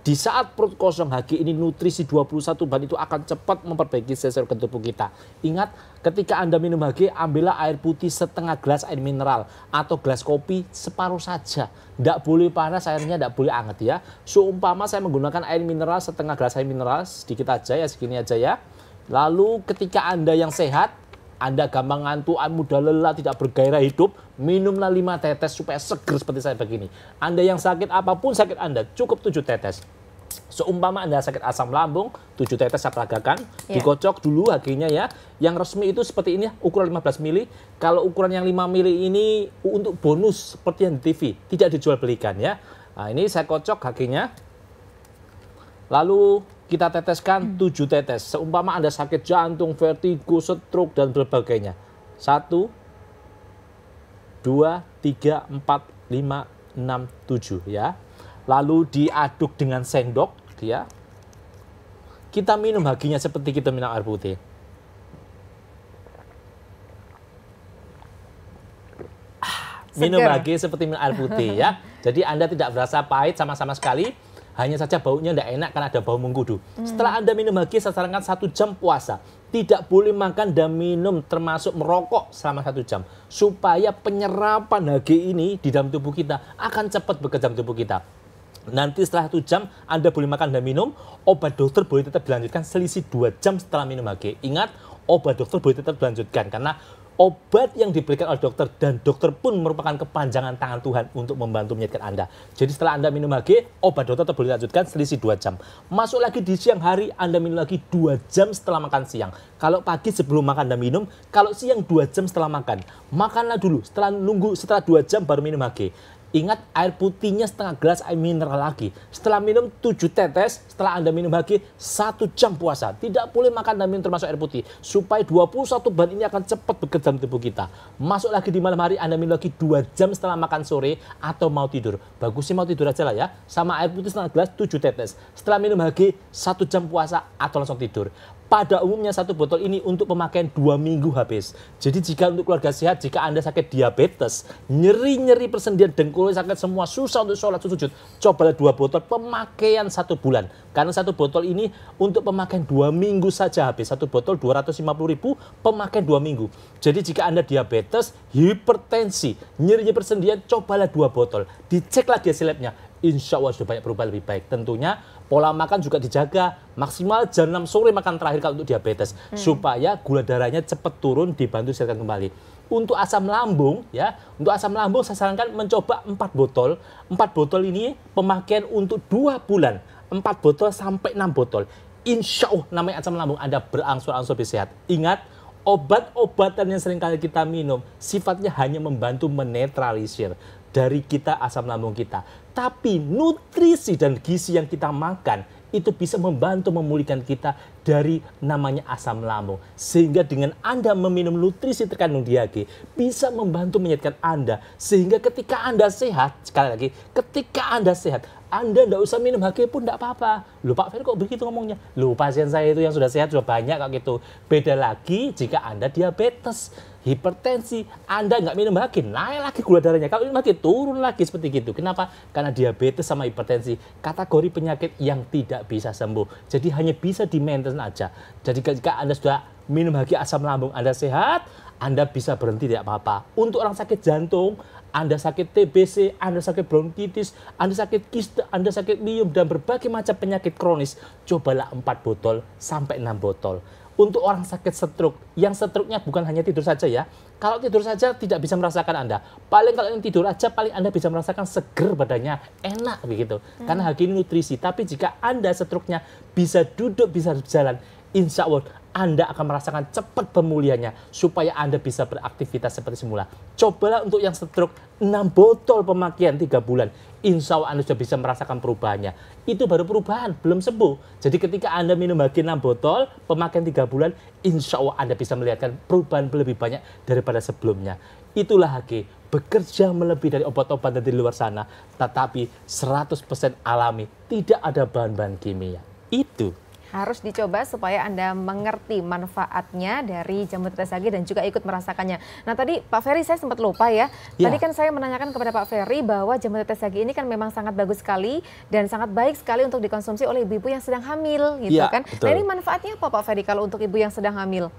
di saat perut kosong HG ini nutrisi 21 ban itu akan cepat memperbaiki sel-sel tubuh kita. Ingat, ketika Anda minum HG ambillah air putih setengah gelas air mineral atau gelas kopi separuh saja. Tidak boleh panas, airnya tidak boleh anget ya. Seumpama saya menggunakan air mineral setengah gelas air mineral, sedikit aja ya, segini aja ya. Lalu ketika Anda yang sehat, anda gampang ngantuk, mudah lelah, tidak bergairah hidup, minumlah 5 tetes supaya seger seperti saya begini. Anda yang sakit apapun sakit Anda, cukup 7 tetes. Seumpama Anda sakit asam lambung, 7 tetes saya peragakan, yeah. dikocok dulu akhirnya ya. Yang resmi itu seperti ini, ya, ukuran 15 mili. Kalau ukuran yang 5 mili ini untuk bonus seperti yang di TV, tidak dijual belikan ya. Nah, ini saya kocok kakinya. Lalu kita teteskan hmm. 7 tetes. Seumpama Anda sakit jantung, vertigo, stroke, dan berbagainya. 1, 2, 3, 4, 5, 6, 7 ya lalu diaduk dengan sendok ya kita minum haginya seperti kita minum air putih ah, minum Seger. seperti minum air putih ya. Jadi Anda tidak berasa pahit sama-sama sekali, hanya saja baunya tidak enak karena ada bau mengkudu. Hmm. Setelah Anda minum lagi, saya sarankan satu jam puasa. Tidak boleh makan dan minum termasuk merokok selama satu jam. Supaya penyerapan HG ini di dalam tubuh kita akan cepat bekerja dalam tubuh kita. Nanti setelah satu jam, Anda boleh makan dan minum. Obat dokter boleh tetap dilanjutkan selisih dua jam setelah minum HG. Ingat, obat dokter boleh tetap dilanjutkan karena obat yang diberikan oleh dokter dan dokter pun merupakan kepanjangan tangan Tuhan untuk membantu menyehatkan Anda. Jadi setelah Anda minum HG, obat dokter tetap boleh dilanjutkan selisih 2 jam. Masuk lagi di siang hari, Anda minum lagi 2 jam setelah makan siang. Kalau pagi sebelum makan dan minum, kalau siang 2 jam setelah makan. Makanlah dulu, setelah nunggu setelah 2 jam baru minum HG. Ingat air putihnya setengah gelas air mineral lagi. Setelah minum 7 tetes, setelah Anda minum lagi satu jam puasa. Tidak boleh makan dan minum termasuk air putih. Supaya 21 ban ini akan cepat bekerja dalam tubuh kita. Masuk lagi di malam hari, Anda minum lagi 2 jam setelah makan sore atau mau tidur. Bagusnya mau tidur aja lah ya. Sama air putih setengah gelas 7 tetes. Setelah minum lagi satu jam puasa atau langsung tidur pada umumnya satu botol ini untuk pemakaian dua minggu habis. Jadi jika untuk keluarga sehat, jika Anda sakit diabetes, nyeri-nyeri persendian dengkul, sakit semua, susah untuk sholat sujud, cobalah dua botol pemakaian satu bulan. Karena satu botol ini untuk pemakaian dua minggu saja habis. Satu botol 250 ribu, pemakaian dua minggu. Jadi jika Anda diabetes, hipertensi, nyeri-nyeri persendian, cobalah dua botol. lagi dia selebnya. Insya Allah sudah banyak berubah lebih baik. Tentunya pola makan juga dijaga maksimal jam 6 sore makan terakhir kalau untuk diabetes hmm. supaya gula darahnya cepat turun dibantu sehatkan kembali untuk asam lambung ya untuk asam lambung saya sarankan mencoba 4 botol 4 botol ini pemakaian untuk 2 bulan 4 botol sampai 6 botol insya Allah namanya asam lambung Anda berangsur-angsur lebih sehat ingat obat-obatan yang seringkali kita minum sifatnya hanya membantu menetralisir dari kita asam lambung kita tapi nutrisi dan gizi yang kita makan itu bisa membantu memulihkan kita dari namanya asam lambung. Sehingga dengan Anda meminum nutrisi terkandung di AG, bisa membantu menyehatkan Anda. Sehingga ketika Anda sehat, sekali lagi, ketika Anda sehat, anda tidak usah minum HG pun tidak apa-apa. Lupa Pak Ferry kok begitu ngomongnya? Lu pasien saya itu yang sudah sehat sudah banyak kok gitu. Beda lagi jika Anda diabetes hipertensi, Anda nggak minum lagi, naik lagi gula darahnya. Kalau minum lagi, turun lagi seperti itu. Kenapa? Karena diabetes sama hipertensi, kategori penyakit yang tidak bisa sembuh. Jadi hanya bisa di maintenance aja. Jadi jika Anda sudah minum lagi asam lambung, Anda sehat, Anda bisa berhenti tidak apa-apa. Untuk orang sakit jantung, anda sakit TBC, Anda sakit bronkitis, Anda sakit kista, Anda sakit miom, dan berbagai macam penyakit kronis, cobalah 4 botol sampai 6 botol untuk orang sakit stroke yang stroke-nya bukan hanya tidur saja ya. Kalau tidur saja tidak bisa merasakan Anda. Paling kalau yang tidur aja paling Anda bisa merasakan seger badannya, enak begitu. Hmm. Karena hak ini nutrisi. Tapi jika Anda stroke-nya bisa duduk, bisa jalan, insya Allah anda akan merasakan cepat pemulihannya supaya Anda bisa beraktivitas seperti semula. Cobalah untuk yang stroke 6 botol pemakaian 3 bulan. Insya Allah Anda sudah bisa merasakan perubahannya. Itu baru perubahan, belum sembuh. Jadi ketika Anda minum lagi 6 botol, pemakaian 3 bulan, insya Allah Anda bisa melihatkan perubahan lebih banyak daripada sebelumnya. Itulah Hakee bekerja melebihi dari obat-obatan dari luar sana, tetapi 100% alami, tidak ada bahan-bahan kimia. Itu harus dicoba supaya Anda mengerti manfaatnya dari jamur tetes sage dan juga ikut merasakannya. Nah tadi Pak Ferry saya sempat lupa ya, ya. tadi kan saya menanyakan kepada Pak Ferry bahwa jamur tetes sage ini kan memang sangat bagus sekali dan sangat baik sekali untuk dikonsumsi oleh ibu-ibu yang sedang hamil gitu ya, kan. Nah ini manfaatnya apa Pak Ferry kalau untuk ibu yang sedang hamil?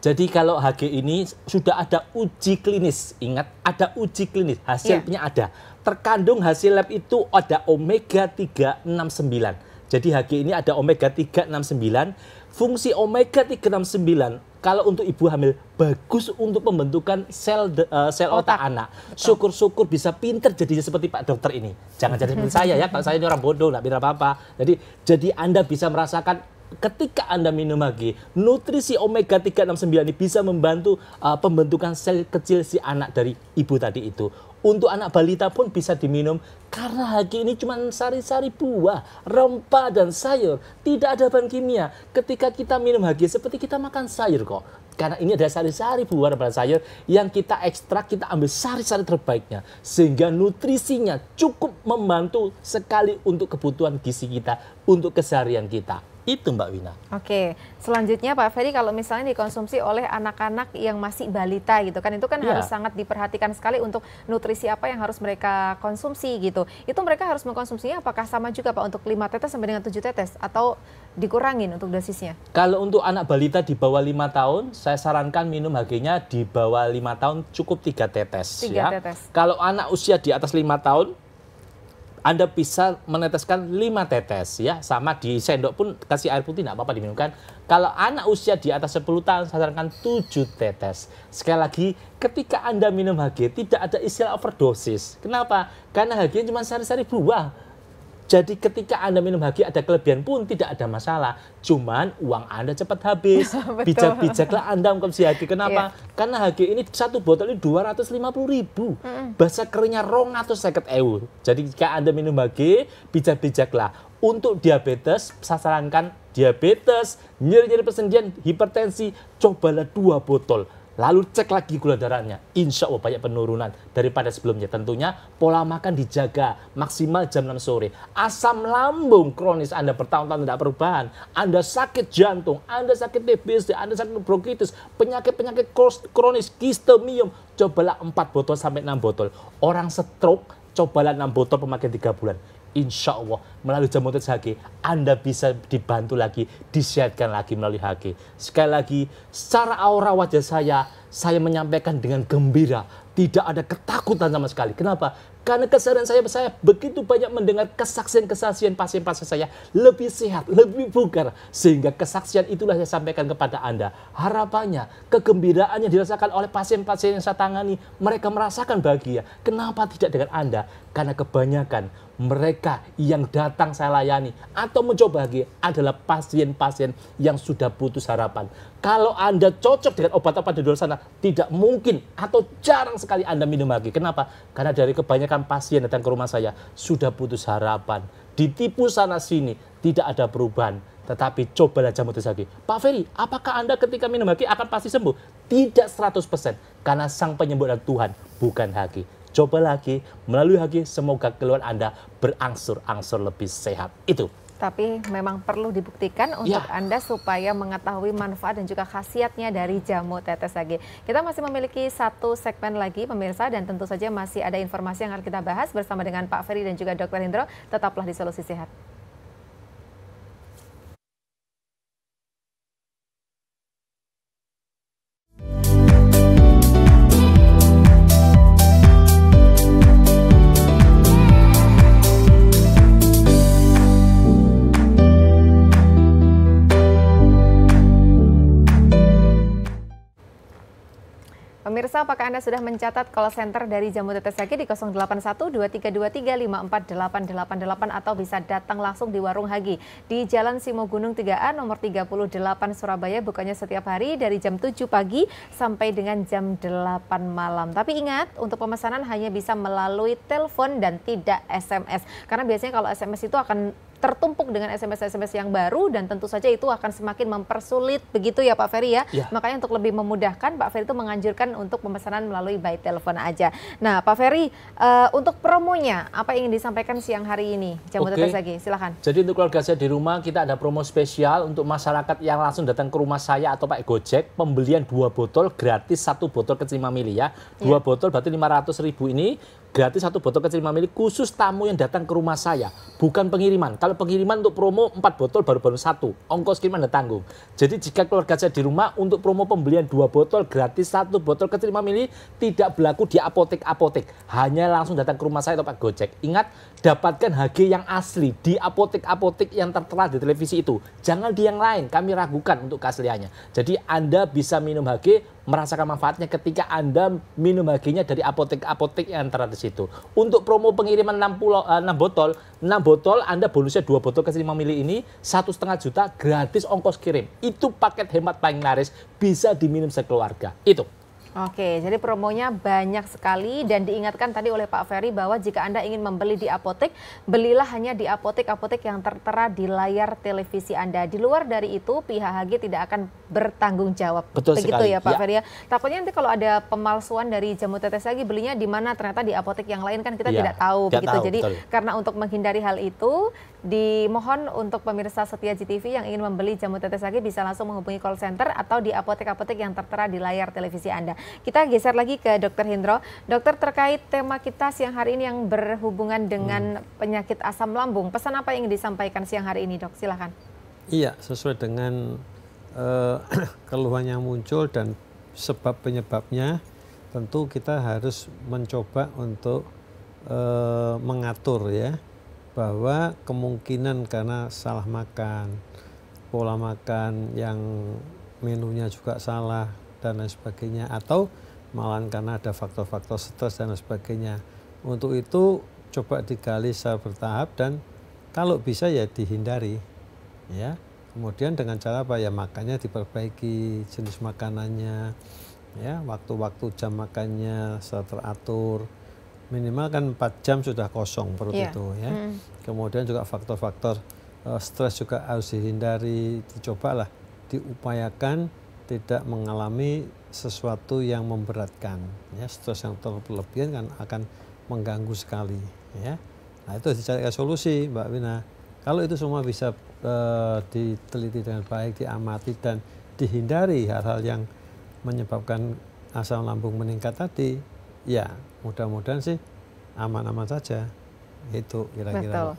Jadi kalau HG ini sudah ada uji klinis, ingat ada uji klinis, hasilnya yeah. ada. Terkandung hasil lab itu ada omega 369 jadi HG ini ada omega 369. Fungsi omega 369 kalau untuk ibu hamil bagus untuk pembentukan sel de, uh, sel otak, otak anak. Syukur-syukur bisa pinter jadinya seperti Pak dokter ini. Jangan jadi seperti saya ya, Pak saya ini orang bodoh, nggak pinter apa-apa. Jadi jadi Anda bisa merasakan ketika Anda minum lagi, nutrisi omega 369 ini bisa membantu uh, pembentukan sel kecil si anak dari ibu tadi itu. Untuk anak balita pun bisa diminum karena haki ini cuma sari-sari buah, rempah dan sayur. Tidak ada bahan kimia. Ketika kita minum haki seperti kita makan sayur kok. Karena ini ada sari-sari buah dan sayur yang kita ekstrak, kita ambil sari-sari terbaiknya. Sehingga nutrisinya cukup membantu sekali untuk kebutuhan gizi kita, untuk keseharian kita. Itu Mbak Wina. Oke, selanjutnya Pak Ferry kalau misalnya dikonsumsi oleh anak-anak yang masih balita gitu kan, itu kan ya. harus sangat diperhatikan sekali untuk nutrisi apa yang harus mereka konsumsi gitu. Itu mereka harus mengkonsumsinya apakah sama juga Pak untuk 5 tetes sampai dengan 7 tetes atau dikurangin untuk dosisnya? Kalau untuk anak balita di bawah 5 tahun, saya sarankan minum HG-nya di bawah 5 tahun cukup 3 tetes 3 ya. tetes. Kalau anak usia di atas 5 tahun anda bisa meneteskan 5 tetes ya, sama di sendok pun kasih air putih tidak apa-apa diminumkan. Kalau anak usia di atas 10 tahun saya sarankan 7 tetes. Sekali lagi, ketika Anda minum HG tidak ada istilah overdosis. Kenapa? Karena HG cuma sehari sari buah jadi ketika Anda minum hagi ada kelebihan pun tidak ada masalah. Cuman uang Anda cepat habis. Bijak-bijaklah Anda si hagi. Kenapa? Yeah. Karena hagi ini satu botol ini 250 ribu. Mm -hmm. Bahasa keringnya rong atau seket eur. Jadi jika Anda minum hagi, bijak-bijaklah. Untuk diabetes, saya sarankan diabetes, nyeri-nyeri persendian, hipertensi, cobalah dua botol Lalu cek lagi gula darahnya. Insya Allah banyak penurunan daripada sebelumnya. Tentunya pola makan dijaga maksimal jam 6 sore. Asam lambung kronis Anda bertahun-tahun tidak perubahan. Anda sakit jantung, Anda sakit TBC, Anda sakit bronkitis, penyakit-penyakit kronis, kistemium. Cobalah 4 botol sampai 6 botol. Orang stroke cobalah 6 botol pemakaian 3 bulan insya Allah melalui jamu HG Anda bisa dibantu lagi, disehatkan lagi melalui HG. Sekali lagi, secara aura wajah saya, saya menyampaikan dengan gembira, tidak ada ketakutan sama sekali. Kenapa? Karena kesadaran saya, saya begitu banyak mendengar kesaksian-kesaksian pasien-pasien saya lebih sehat, lebih bugar. Sehingga kesaksian itulah saya sampaikan kepada Anda. Harapannya, kegembiraan yang dirasakan oleh pasien-pasien yang saya tangani, mereka merasakan bahagia. Kenapa tidak dengan Anda? Karena kebanyakan mereka yang datang saya layani atau mencoba lagi adalah pasien-pasien yang sudah putus harapan. Kalau Anda cocok dengan obat-obat di luar sana, tidak mungkin atau jarang sekali Anda minum lagi. Kenapa? Karena dari kebanyakan pasien datang ke rumah saya sudah putus harapan, ditipu sana sini, tidak ada perubahan. Tetapi cobalah jamu lagi. Pak Ferry, apakah Anda ketika minum lagi akan pasti sembuh? Tidak 100%, karena sang penyembuh adalah Tuhan, bukan haki coba lagi, melalui lagi, semoga keluhan Anda berangsur-angsur lebih sehat. Itu tapi memang perlu dibuktikan ya. untuk ya. Anda supaya mengetahui manfaat dan juga khasiatnya dari jamu tetes lagi. Kita masih memiliki satu segmen lagi pemirsa dan tentu saja masih ada informasi yang akan kita bahas bersama dengan Pak Ferry dan juga Dr. Hendro. Tetaplah di Solusi Sehat. apakah Anda sudah mencatat call center dari Jamu Tetes Hagi di delapan atau bisa datang langsung di Warung Hagi di Jalan Simo Gunung 3A nomor 38 Surabaya bukannya setiap hari dari jam 7 pagi sampai dengan jam 8 malam. Tapi ingat untuk pemesanan hanya bisa melalui telepon dan tidak SMS. Karena biasanya kalau SMS itu akan tertumpuk dengan SMS-SMS yang baru dan tentu saja itu akan semakin mempersulit begitu ya Pak Ferry ya. ya. Makanya untuk lebih memudahkan Pak Ferry itu menganjurkan untuk pemesanan melalui by telepon aja. Nah Pak Ferry uh, untuk promonya apa yang ingin disampaikan siang hari ini? Jamu okay. lagi silahkan. Jadi untuk keluarga saya di rumah kita ada promo spesial untuk masyarakat yang langsung datang ke rumah saya atau Pak Gojek pembelian dua botol gratis satu botol kecil mili ya. Dua ya. botol berarti 500 ribu ini gratis satu botol kecil lima mili khusus tamu yang datang ke rumah saya, bukan pengiriman. Kalau pengiriman untuk promo empat botol baru baru satu, ongkos kiriman ada tanggung. Jadi jika keluarga saya di rumah untuk promo pembelian dua botol gratis satu botol kecil lima mili tidak berlaku di apotek-apotek, hanya langsung datang ke rumah saya atau Pak Gojek. Ingat, dapatkan HG yang asli di apotek-apotek yang tertera di televisi itu. Jangan di yang lain, kami ragukan untuk keasliannya. Jadi Anda bisa minum HG, merasakan manfaatnya ketika Anda minum HG-nya dari apotek-apotek yang tertera di situ. Untuk promo pengiriman 6, pulau, 6 eh, botol, 6 botol Anda bonusnya 2 botol ke 5 mili ini, satu setengah juta gratis ongkos kirim. Itu paket hemat paling laris, bisa diminum sekeluarga. Itu. Oke, jadi promonya banyak sekali dan diingatkan tadi oleh Pak Ferry bahwa jika Anda ingin membeli di apotek, belilah hanya di apotek-apotek yang tertera di layar televisi Anda. Di luar dari itu, pihak HG tidak akan bertanggung jawab. Betul Begitu sekali. ya Pak ya. Ferry ya. Takutnya nanti kalau ada pemalsuan dari jamu tetes lagi belinya di mana ternyata di apotek yang lain kan kita ya, tidak tahu tidak begitu. Tahu, jadi betul. karena untuk menghindari hal itu, Dimohon untuk pemirsa setia GTV yang ingin membeli jamu tetes lagi bisa langsung menghubungi call center atau di apotek-apotek yang tertera di layar televisi Anda. Kita geser lagi ke Dokter Hindro. Dokter terkait tema kita siang hari ini yang berhubungan dengan hmm. penyakit asam lambung. Pesan apa yang disampaikan siang hari ini, Dok? Silakan. Iya, sesuai dengan uh, keluhan yang muncul dan sebab penyebabnya, tentu kita harus mencoba untuk uh, mengatur ya bahwa kemungkinan karena salah makan, pola makan yang menunya juga salah dan lain sebagainya atau malah karena ada faktor-faktor stres dan lain sebagainya. Untuk itu coba digali secara bertahap dan kalau bisa ya dihindari ya. Kemudian dengan cara apa ya makannya diperbaiki jenis makanannya ya waktu-waktu jam makannya secara teratur minimal kan 4 jam sudah kosong perut yeah. itu ya. Mm. Kemudian juga faktor-faktor uh, stres juga harus dihindari, dicobalah diupayakan tidak mengalami sesuatu yang memberatkan ya stres yang berlebihan kan akan mengganggu sekali ya. Nah itu dicari solusi Mbak Wina. Kalau itu semua bisa uh, diteliti dengan baik, diamati dan dihindari hal-hal yang menyebabkan asam lambung meningkat tadi, ya mudah-mudahan sih aman-aman saja itu kira-kira.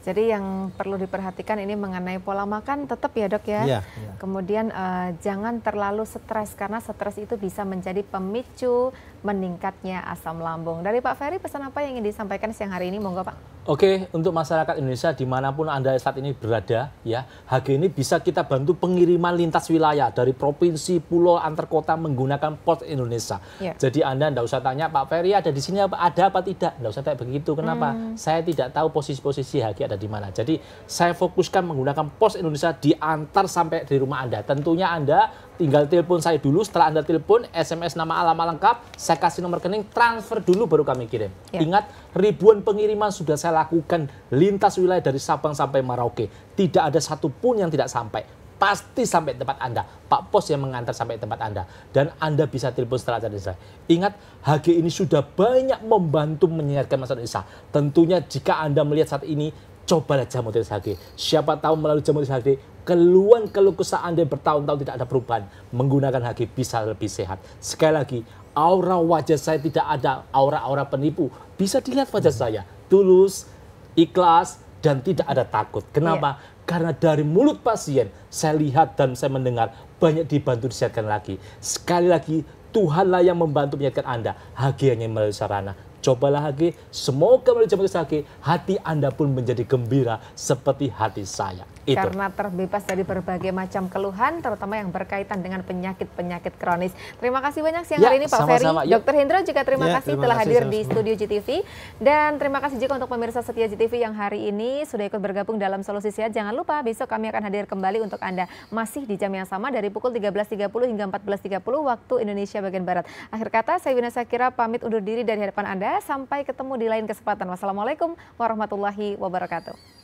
Jadi yang perlu diperhatikan ini mengenai pola makan tetap ya dok ya. ya, ya. Kemudian uh, jangan terlalu stres karena stres itu bisa menjadi pemicu meningkatnya asam lambung. Dari Pak Ferry, pesan apa yang ingin disampaikan siang hari ini? Monggo Pak. Oke, untuk masyarakat Indonesia dimanapun Anda saat ini berada, ya HG ini bisa kita bantu pengiriman lintas wilayah dari provinsi, pulau, antar kota menggunakan pos Indonesia. Ya. Jadi Anda tidak usah tanya, Pak Ferry ada di sini apa, ada apa tidak? Tidak usah tanya begitu. Kenapa? Hmm. Saya tidak tahu posisi-posisi HG ada di mana. Jadi saya fokuskan menggunakan pos Indonesia diantar sampai di rumah Anda. Tentunya Anda tinggal telepon saya dulu. Setelah Anda telepon, SMS nama alamat lengkap, saya kasih nomor rekening, transfer dulu baru kami kirim. Ya. Ingat, ribuan pengiriman sudah saya lakukan lintas wilayah dari Sabang sampai Merauke. Tidak ada satupun yang tidak sampai pasti sampai tempat Anda. Pak Pos yang mengantar sampai tempat Anda. Dan Anda bisa telepon setelah acara saya. Ingat, HG ini sudah banyak membantu menyiarkan masyarakat Indonesia. Tentunya jika Anda melihat saat ini, cobalah jamu tiris HG. Siapa tahu melalui jamu tiris HG, keluhan keluh kesah Anda bertahun-tahun tidak ada perubahan, menggunakan HG bisa lebih sehat. Sekali lagi, aura wajah saya tidak ada aura-aura penipu. Bisa dilihat wajah hmm. saya, tulus, ikhlas, dan tidak ada takut. Kenapa? Yeah. Karena dari mulut pasien, saya lihat dan saya mendengar banyak dibantu disiapkan lagi. Sekali lagi, Tuhanlah yang membantu menyiapkan Anda. HG hanya melalui sarana. Cobalah HG, semoga melalui jam HG, hati Anda pun menjadi gembira seperti hati saya. Itu. Karena terbebas dari berbagai macam keluhan, terutama yang berkaitan dengan penyakit-penyakit kronis. Terima kasih banyak siang ya, hari ini Pak sama -sama. Ferry. Dokter Hendro juga terima ya, kasih terima telah kasih hadir sama di studio GTV. Dan terima kasih juga untuk pemirsa setia GTV yang hari ini sudah ikut bergabung dalam Solusi Sehat. Jangan lupa besok kami akan hadir kembali untuk Anda masih di jam yang sama dari pukul 13.30 hingga 14.30 waktu Indonesia bagian Barat. Akhir kata, saya Wina Sakira pamit undur diri dari hadapan Anda. Sampai ketemu di lain kesempatan. Wassalamualaikum warahmatullahi wabarakatuh.